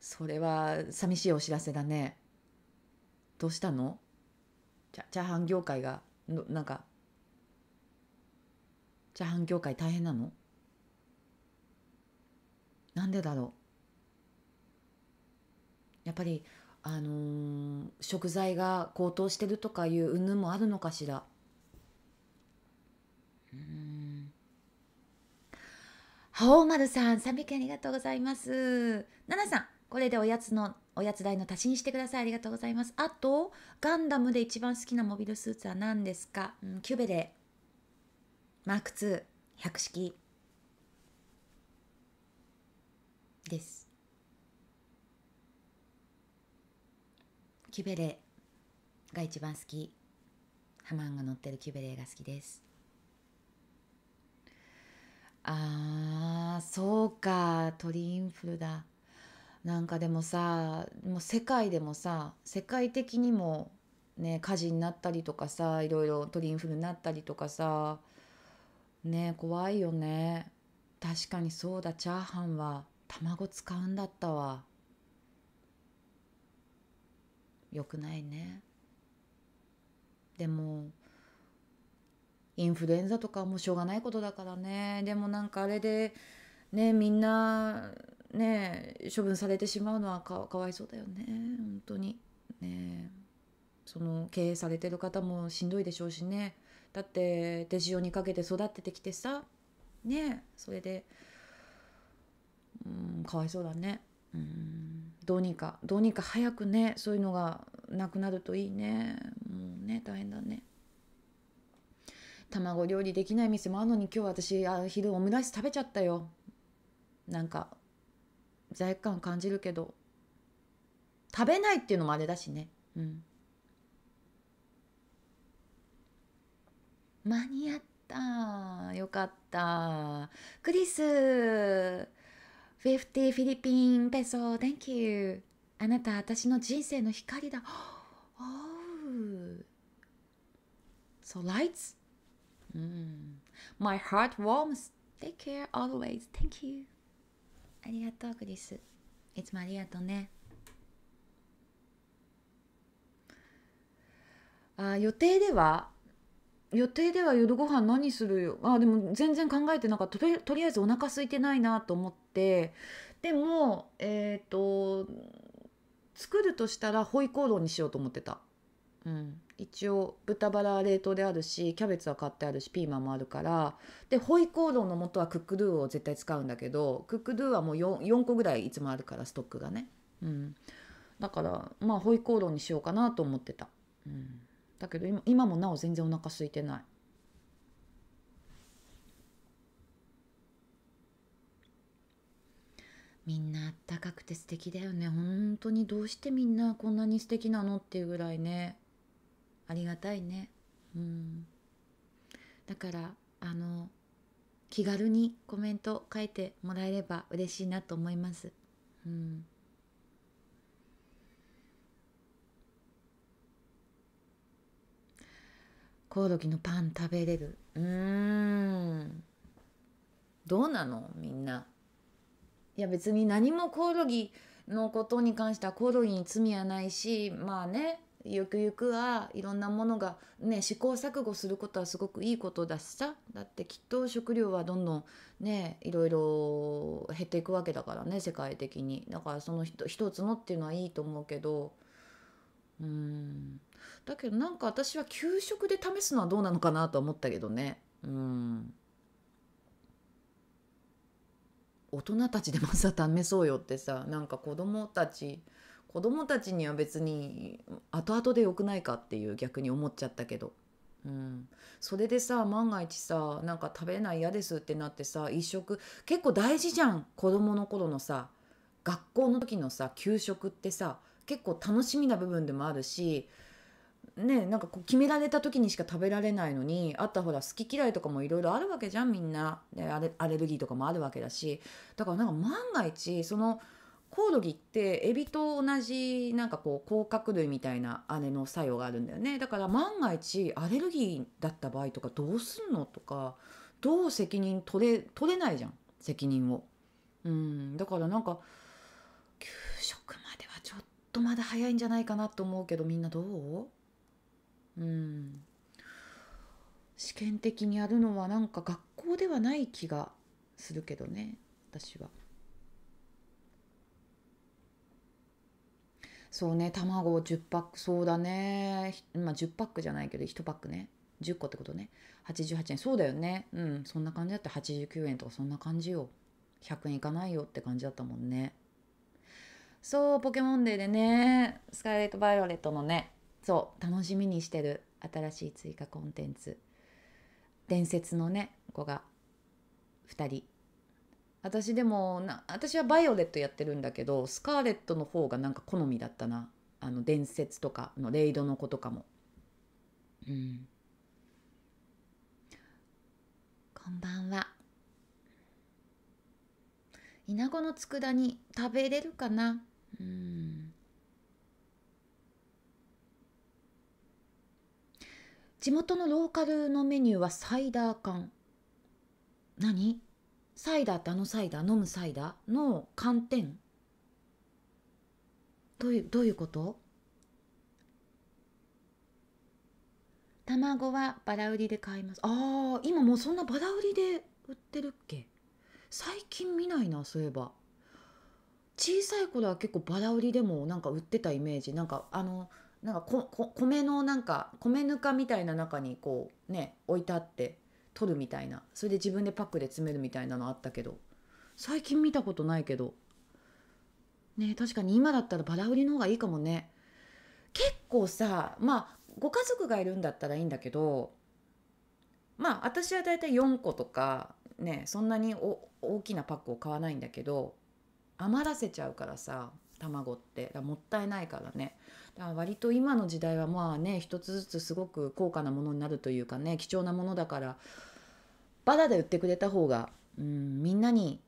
それは寂しいお知らせだねどうしたのチャチャーハン業界がのなんかチャーハン業界大変なのなんでだろうやっぱりあのー、食材が高騰してるとかいううぬもあるのかしらうん覇王さん300円ありがとうございますななさんこれでおやつのおやつ代の足しにしてくださいありがとうございますあとガンダムで一番好きなモビルスーツは何ですか、うん、キュベレマーク2100式ですキュベレが一番好きハマンが乗ってるキュベレが好きですあーそうか鳥インフルだなんかでもさもう世界でもさ世界的にもね火事になったりとかさいろいろ鳥インフルになったりとかさね怖いよね確かにそうだチャーハンは卵使うんだったわよくないねでもインフルエンザとかもしょうがないことだからねでもなんかあれでねみんなね処分されてしまうのはかかわいそうだよね本当にねその経営されてる方もしんどいでしょうしねだって手塩にかけて育ててきてさねそれでうんかわいそうだねうんどうにかどうにか早くねそういうのがなくなるといいねもうね大変だね卵料理できない店もあるのに今日私あ昼オムライス食べちゃったよなんか罪悪感感じるけど食べないっていうのもあれだしねうん間に合ったよかったクリス50フィリピンペソ Thank you あなた私の人生の光だ Oh So lights、mm. My heart warms Take care always Thank you ありがとうクリスいつもありがとうねあ予定では予定では夜ご飯何するよあでも全然考えてなかったとりあえずお腹空いてないなと思ってでもえっ、ー、と作るとしたらホイコーローにしようと思ってた、うん、一応豚バラ冷凍であるしキャベツは買ってあるしピーマンもあるからでホイコーローの元はクックドゥを絶対使うんだけどクックドゥはもう 4, 4個ぐらいいつもあるからストックがね、うん、だからまあホイコーローにしようかなと思ってた。うんだけど今今もなお全然お腹空いてない。みんなあったかくて素敵だよね本当にどうしてみんなこんなに素敵なのっていうぐらいねありがたいねうんだからあの気軽にコメント書いてもらえれば嬉しいなと思いますうんコオロギのパン食べれるうんどうなのみんないや別に何もコオロギのことに関してはコオロギに罪はないしまあねゆくゆくはいろんなものがね試行錯誤することはすごくいいことだしさだってきっと食料はどんどんねいろいろ減っていくわけだからね世界的にだからその一つのっていうのはいいと思うけどうんだけどなんか私は給食で試すのはどうなのかなと思ったけどねうん大人たちでもさ試そうよってさなんか子供たち子供たちには別に後々でよくないかっていう逆に思っちゃったけど。うん、それでさ万が一さなんか食べない嫌ですってなってさ一食結構大事じゃん子どもの頃のさ学校の時のさ給食ってさ結構楽しみな部分でもあるしねなんかこう決められた時にしか食べられないのにあったほら好き嫌いとかもいろいろあるわけじゃんみんなでアレアレルギーとかもあるわけだしだからなんか万が一そのコオロギってエビと同じなんかこう甲殻類みたいなあれの作用があるんだよねだから万が一アレルギーだった場合とかどうすんのとかどう責任取れ取れないじゃん責任を。うんだからなんか給食まではちょっとまだ早いんじゃないかなと思うけどみんなどううん試験的にやるのはなんか学校ではない気がするけどね私は。そうね卵10パックそうだねまあ10パックじゃないけど1パックね10個ってことね88円そうだよねうんそんな感じだった89円とかそんな感じよ100円いかないよって感じだったもんねそうポケモンデーでねスカイレット・バイオレットのねそう楽しみにしてる新しい追加コンテンツ伝説のね子が2人私でもな私はバイオレットやってるんだけどスカーレットの方がなんか好みだったなあの伝説とかのレイドの子とかもうんこんばんはイナゴの佃煮食べれるかなうん地元のローカルのメニューはサイダー缶何サイダーってあのサイダー飲むサイダーの寒天どういうどういうこと卵はバラ売りで買いますああ今もうそんなバラ売りで売ってるっけ最近見ないなそういえば小さい頃は結構バラ売りでもなんか売ってたイメージなんかあのなんかここ米のなんか米ぬかみたいな中にこうね置いてあって取るみたいなそれで自分でパックで詰めるみたいなのあったけど最近見たことないけどね確かに今だったらバラ売りの方がいいかもね結構さまあご家族がいるんだったらいいんだけどまあ私は大体4個とかねそんなに大きなパックを買わないんだけど余らせちゃうからさ卵ってもったいないからね割と今の時代はまあね一つずつすごく高価なものになるというかね貴重なものだからバラで売ってくれた方が、うん、みんなに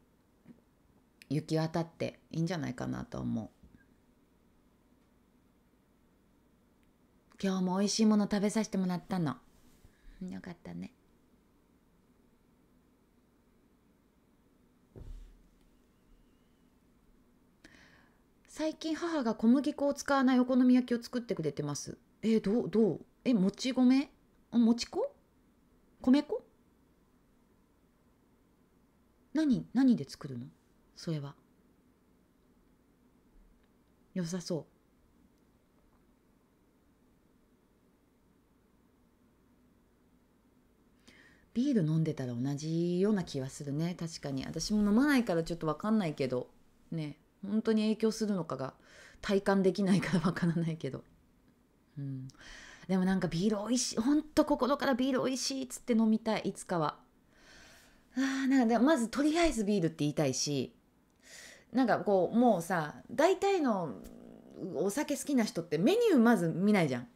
行き渡っていいんじゃないかなと思う。今日も美味しいもの食べさせてもらったの。よかったね。最近母が小麦粉を使わないお好み焼きを作ってくれてます。えー、どうどうえ、もち米もち粉米粉何何で作るのそれは。良さそう。ビール飲んでたら同じような気はするね確かに私も飲まないからちょっと分かんないけどね本当に影響するのかが体感できないからわからないけど、うん、でもなんかビールおいしいほんと心からビールおいしいっつって飲みたいいつかはあなんかまずとりあえずビールって言いたいしなんかこうもうさ大体のお酒好きな人ってメニューまず見ないじゃん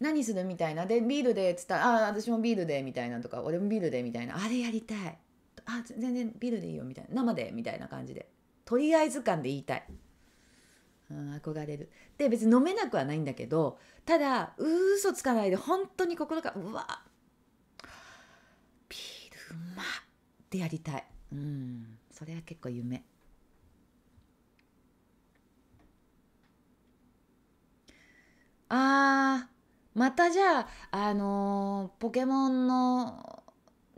何するみたいなでビールでっつったら「ああ私もビールで」みたいなとか「俺もビールで」みたいな「あれやりたい」「あ全然ビールでいいよ」みたいな「生で」みたいな感じでとりあえず感で言いたい。うん、憧れるで別に飲めなくはないんだけどただ嘘つかないで本当に心がうわビールうまってやりたいうんそれは結構夢あーまたじゃああのー、ポケモンの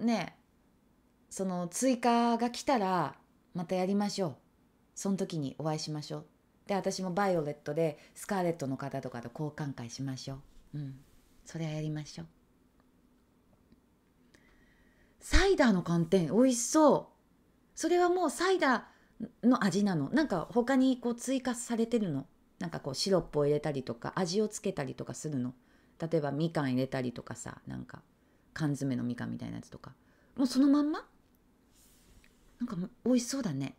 ねその追加が来たらまたやりましょう。その時にお会いしましょうで私もバイオレットでスカーレットの方とかと交換会しましょううんそれはやりましょうサイダーの寒天美味しそうそれはもうサイダーの味なのなんか他にこう追加されてるのなんかこうシロップを入れたりとか味をつけたりとかするの例えばみかん入れたりとかさなんか缶詰のみかんみたいなやつとかもうそのまんまなんか美味しそうだね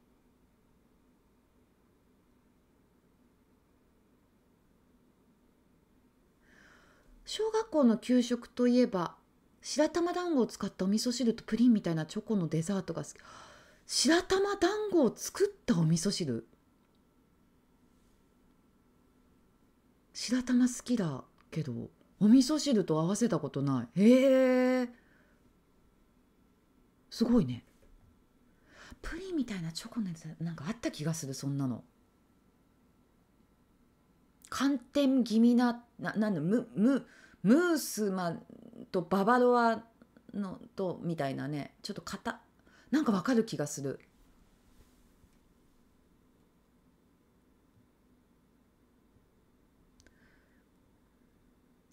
小学校の給食といえば白玉団子を使ったお味噌汁とプリンみたいなチョコのデザートが好き白玉団子を作ったお味噌汁白玉好きだけどお味噌汁と合わせたことないへえすごいねプリンみたいなチョコのやつなんかあった気がするそんなの寒天気味なななんのムムムースマンとババロアのとみたいなねちょっと型なんかわかる気がする。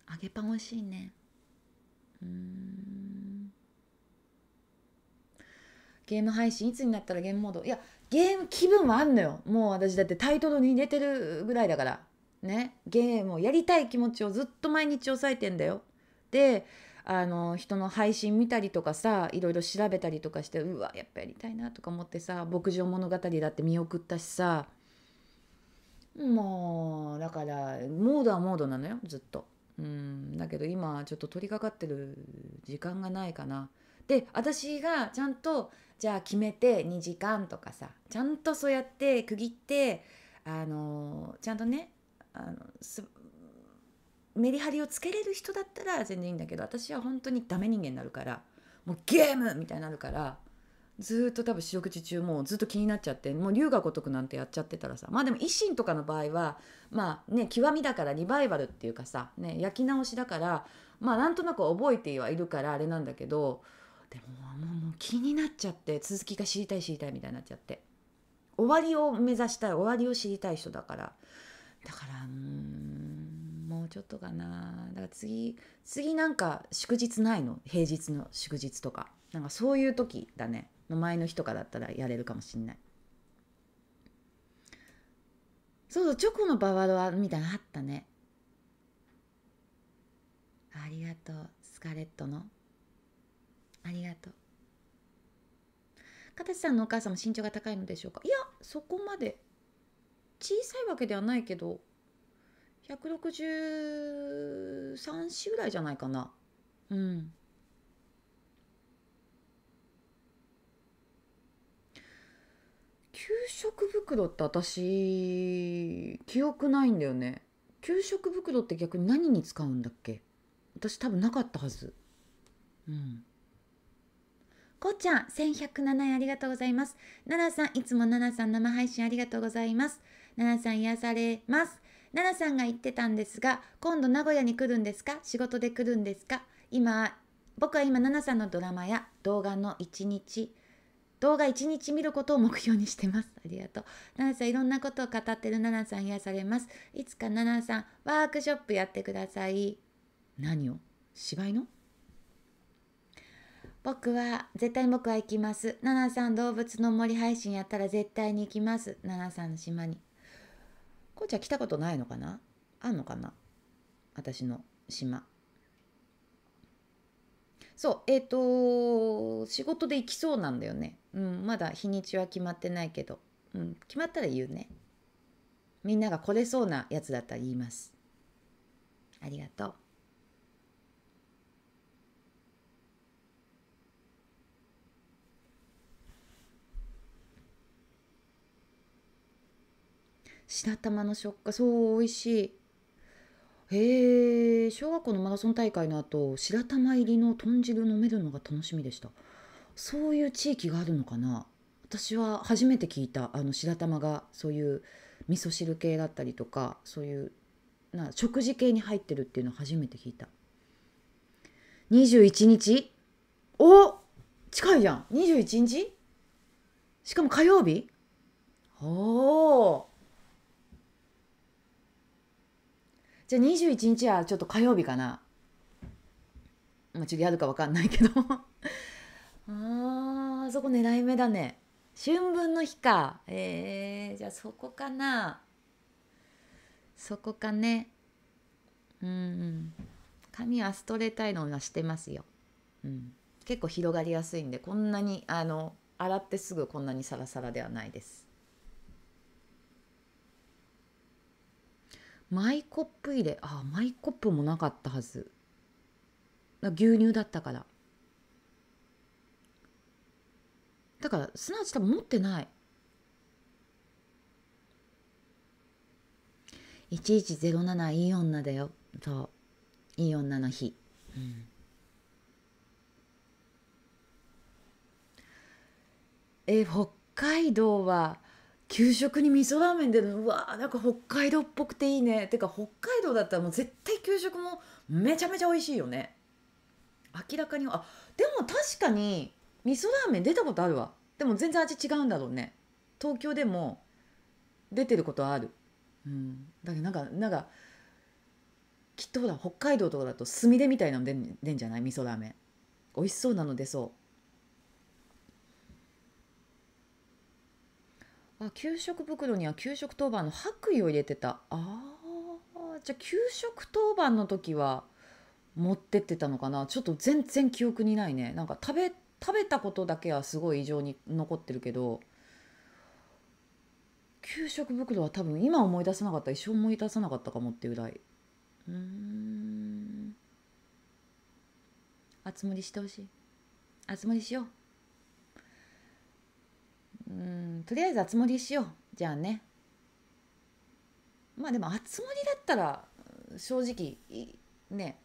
揚げパン美味しいね。うんゲーム配信いつになったらゲームモードいやゲーム気分はあんのよもう私だってタイトルに入れてるぐらいだからねゲームをやりたい気持ちをずっと毎日抑えてんだよ。であの人の配信見たりとかさいろいろ調べたりとかしてうわやっぱやりたいなとか思ってさ牧場物語だって見送ったしさもうだからモードはモードなのよずっと。うんだけど今ちょっと取り掛かってる時間がないかな。で私がちゃんとじゃあ決めて2時間とかさちゃんとそうやって区切ってあのちゃんとねあのメリハリをつけれる人だったら全然いいんだけど私は本当にダメ人間になるからもうゲームみたいになるからずっと多分四六時中もうずっと気になっちゃってもう龍が如くなんてやっちゃってたらさまあでも維新とかの場合はまあね極みだからリバイバルっていうかさ、ね、焼き直しだからまあなんとなく覚えてはいるからあれなんだけどでももう気になっちゃって続きが知りたい知りたいみたいになっちゃって終わりを目指したい終わりを知りたい人だからだからうんもうちょっとかなだから次次なんか祝日ないの平日の祝日とかなんかそういう時だねの前の日とかだったらやれるかもしんないそうそうチョコのババロアみたいなのあったねありがとうスカレットのありがとうかたちさんのお母さんも身長が高いのでしょうかいやそこまで小さいわけではないけど163子ぐらいじゃないかなうん給食袋って私記憶ないんだよね給食袋って逆に何に使うんだっけ私多分なかったはずうんこうちゃん1107円ありがとうございます奈々さんいつも奈々さん生配信ありがとうございます奈々さん癒されます。奈々さんが言ってたんですが、今度名古屋に来るんですか仕事で来るんですか今、僕は今奈々さんのドラマや動画の一日、動画1日見ることを目標にしてます。ありがとう。奈々さんいろんなことを語ってる奈々さん癒されます。いつか奈々さんワークショップやってください。何を芝居の僕は絶対僕は行きます。奈々さん動物の森配信やったら絶対に行きます。奈々さんの島に。こうちゃん来たことないのかなあんのかな私の島。そう、えっ、ー、と、仕事で行きそうなんだよね。うん、まだ日にちは決まってないけど。うん、決まったら言うね。みんなが来れそうなやつだったら言います。ありがとう。白玉の食感そう美味しいへえ小学校のマラソン大会の後白玉入りの豚汁飲めるのが楽しみでしたそういう地域があるのかな私は初めて聞いたあの白玉がそういう味噌汁系だったりとかそういうな食事系に入ってるっていうの初めて聞いた21日お近いじゃん21日しかも火曜日おおじゃあ21日はちょっと火曜日かな。まあ、ちょっとやるかわかんないけど ああ、そこ狙い目だね。春分の日か。えー、じゃあそこかな。そこかね。うん、髪はストレートイロンはしてますよ。うん。結構広がりやすいんで、こんなに、あの、洗ってすぐこんなにサラサラではないです。マイコップ入れあマイコップもなかったはず牛乳だったからだからすなわち多分持ってない1107いい女だよそういい女の日、うん、え北海道は給食に味噌ラーメンでうわなんか北海道っぽくていいねてか北海道だったらもう絶対給食もめちゃめちゃ美味しいよね明らかにあでも確かに味噌ラーメン出たことあるわでも全然味違うんだろうね東京でも出てることあるうんだけどなんかなんかきっとほら北海道とかだとすみれみたいなの出んじゃない味噌ラーメン美味しそうなの出そうあ給食袋には給食当番の白衣を入れてたあじゃあ給食当番の時は持ってってたのかなちょっと全然記憶にないねなんか食べ食べたことだけはすごい異常に残ってるけど給食袋は多分今思い出さなかった一生思い出さなかったかもっていうぐらいうん熱盛してほしい熱盛しよううんとりあえず熱盛しようじゃあねまあでも熱盛だったら正直ね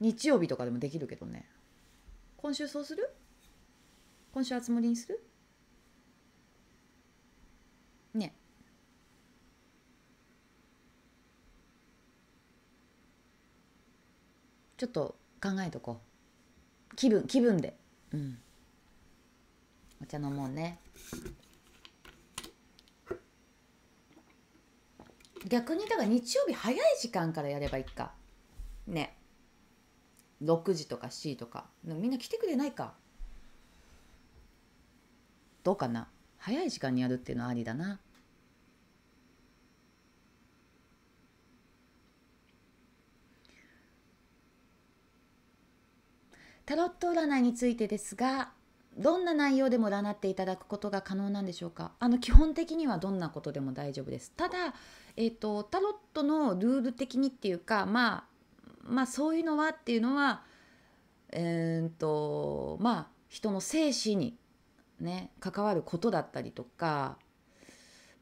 日曜日とかでもできるけどね今週そうする今週熱盛にするねちょっと考えとこう気分気分でうんお茶飲もうね逆にだから日曜日早い時間からやればいいかね6時とか4時とかみんな来てくれないかどうかな早い時間にやるっていうのはありだなタロット占いについてですがどんな内容でも占っていただくことが可能なんでしょうかあの基本的にはどんなことでも大丈夫ですただ、えーと、タロットのルール的にっていうか、まあ、まあそういうのはっていうのはえーと、とまあ人の生死にね関わることだったりとか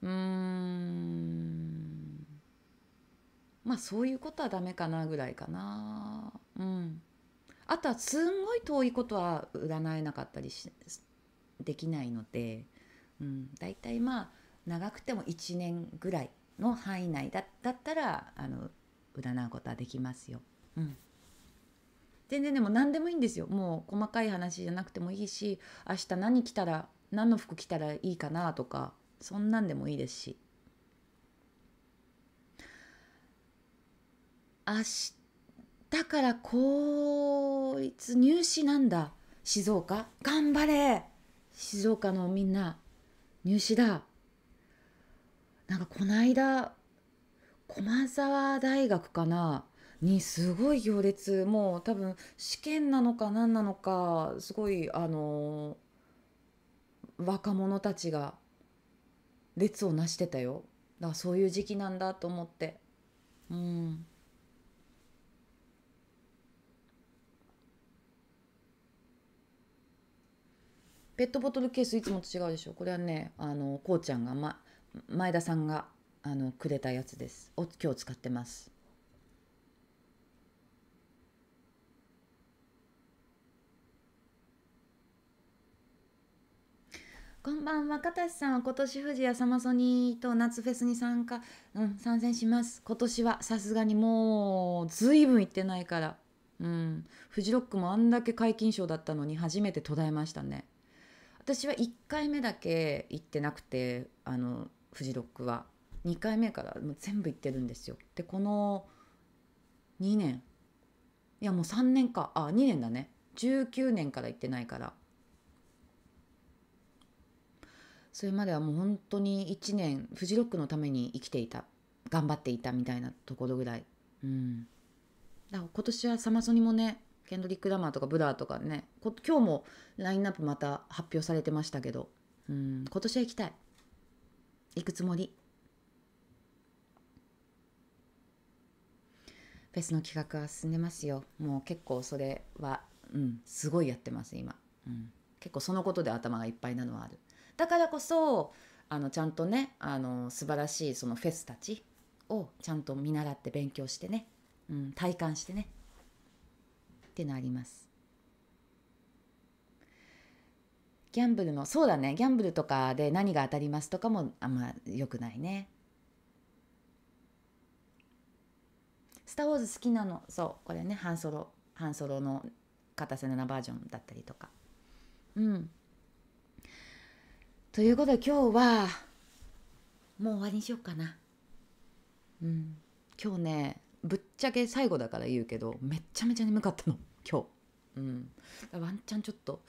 うーんまあそういうことはダメかなぐらいかなうん。あとはすんごい遠いことは占えなかったりしできないので、うん、大体まあ長くても1年ぐらいの範囲内だだったらあの占うことはできますよ。うん全然でも何でもいいんですよもう細かい話じゃなくてもいいし明日何着たら何の服着たらいいかなとかそんなんでもいいですし明日だからこいつ入試なんだ静岡頑張れ静岡のみんな入試だなんかこの間駒沢大学かなにすごい行列もう多分試験なのか何なのかすごいあのー、若者たちが列をなしてたよだからそういう時期なんだと思ってうんペットボトルケースいつもと違うでしょこれはねあのこうちゃんが、ま、前田さんがあのくれたやつですお今日使ってますこんばんは、かたしさんは今年富士やサマソニーと夏フェスに参加、うん、参戦します。今年はさすがにもうずいぶん行ってないから。うん、フジロックもあんだけ皆勤賞だったのに初めて途絶えましたね。私は1回目だけ行ってなくてあのフジロックは2回目からもう全部行ってるんですよでこの2年いやもう3年かあ2年だね19年から行ってないからそれまではもう本当に1年フジロックのために生きていた頑張っていたみたいなところぐらいうんだから今年はサマソニもねケンドリック・ダマーとかブダーとかね今日もラインナップまた発表されてましたけどうん今年は行きたい行くつもりフェスの企画は進んでますよもう結構それはうんすごいやってます今、うん、結構そのことで頭がいっぱいなのはあるだからこそあのちゃんとねあの素晴らしいそのフェスたちをちゃんと見習って勉強してね、うん、体感してねっていうのはあります。ギャンブルのそうだねギャンブルとかで何が当たりますとかもあんま良くないね。スター・ウォーズ好きなのそうこれね半ソロ半ソロの片瀬7バージョンだったりとか。うん。ということで今日はもう終わりにしようかな。うん。今日ねぶっちゃけ最後だから言うけどめっちゃめちゃ眠かったの。今日、うん、ワンチャンちょっと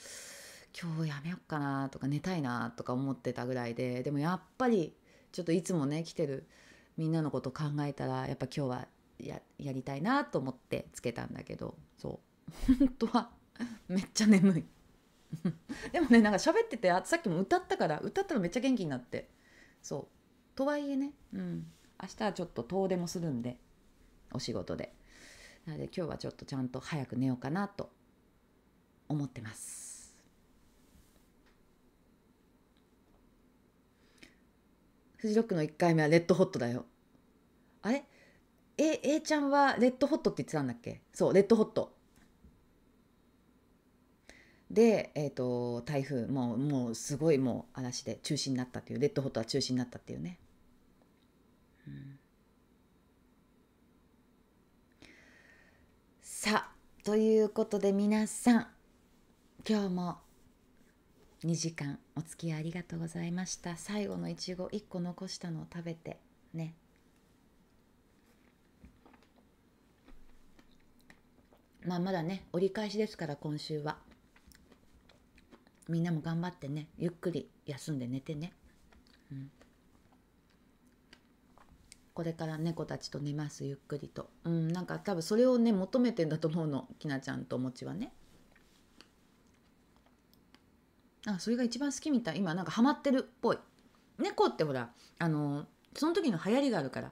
今日やめよっかなとか寝たいなとか思ってたぐらいででもやっぱりちょっといつもね来てるみんなのこと考えたらやっぱ今日はややりたいなと思ってつけたんだけどそう本当はめっちゃ眠い でもねなんか喋っててあさっきも歌ったから歌ったらめっちゃ元気になってそうとはいえね、うん、明日はちょっと遠出もするんでお仕事でなので今日はちょっとちゃんと早く寝ようかなと思ってます。フジロックの1回目はレッドホットだよ。あれえ、A ちゃんはレッドホットって言ってたんだっけそう、レッドホット。で、えーと、と台風もうもうすごいもう嵐で中止になったというレッドホットは中止になったっていうね。うんさあということで皆さん今日も2時間お付き合いありがとうございました最後のいちご1個残したのを食べてねまあまだね折り返しですから今週はみんなも頑張ってねゆっくり休んで寝てねうんこれから猫たちと寝ますゆっくりとうんなんか多分それをね求めてんだと思うのきなちゃんともちはねあそれが一番好きみたい今なんかハマってるっぽい猫ってほらあのその時の流行りがあるから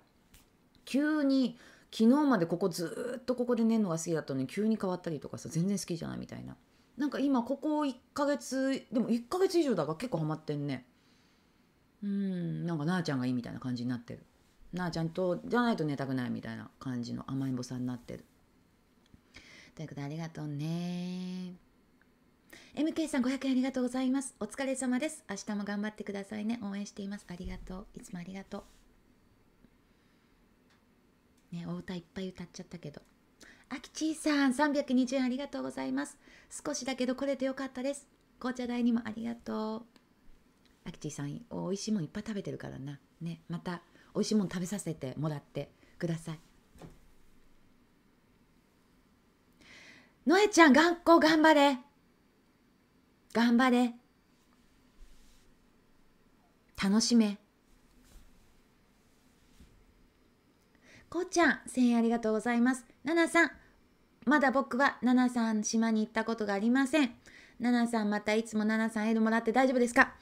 急に昨日までここずっとここで寝るのが好きだったのに急に変わったりとかさ全然好きじゃないみたいななんか今ここ1ヶ月でも1ヶ月以上だから結構ハマってんねうんなんかなあちゃんがいいみたいな感じになってるなあちゃんとじゃないと寝たくないみたいな感じの甘えん坊さんになってる。ということでありがとうね。MK さん500円ありがとうございます。お疲れ様です。明日も頑張ってくださいね。応援しています。ありがとう。いつもありがとう。ね、お歌いっぱい歌っちゃったけど。あきちさん320円ありがとうございます。少しだけど来れてよかったです。紅茶代にもありがとう。あきちさん、おいしいもんいっぱい食べてるからな。ね、また美味しいもの食べさせてもらってくださいのえちゃん学校頑張れ頑張れ楽しめこうちゃん1000円ありがとうございますななさんまだ僕はななさん島に行ったことがありませんななさんまたいつもななさんエールもらって大丈夫ですか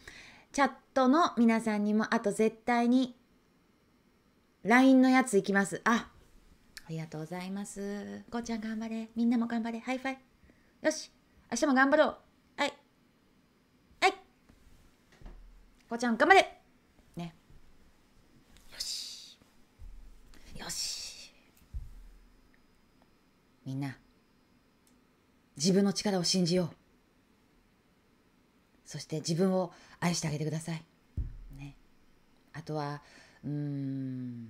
チャットの皆さんにもあと絶対に LINE のやついきます。あ、ありがとうございます。こうちゃん頑張れ。みんなも頑張れ。ハイファイ。よし、明日も頑張ろう。はい。はい。こうちゃん頑張れ。ね。よし。よし。みんな、自分の力を信じよう。そして自分を愛してあげてください。ね。あとは、うん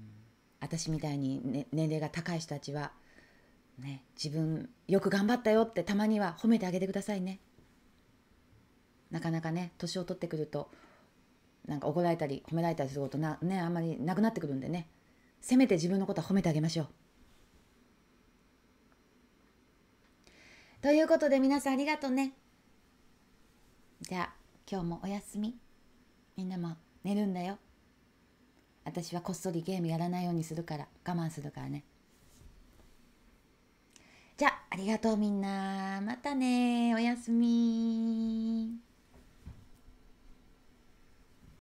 私みたいに、ね、年齢が高い人たちは、ね、自分よく頑張ったよってたまには褒めてあげてくださいね。なかなかね年を取ってくるとなんか怒られたり褒められたりすることな、ね、あんまりなくなってくるんでねせめて自分のことは褒めてあげましょう。ということで皆さんありがとうね。じゃあ今日もおやすみ。みんなも寝るんだよ。私はこっそりゲームやらないようにするから我慢するからねじゃあありがとうみんなまたねおやすみ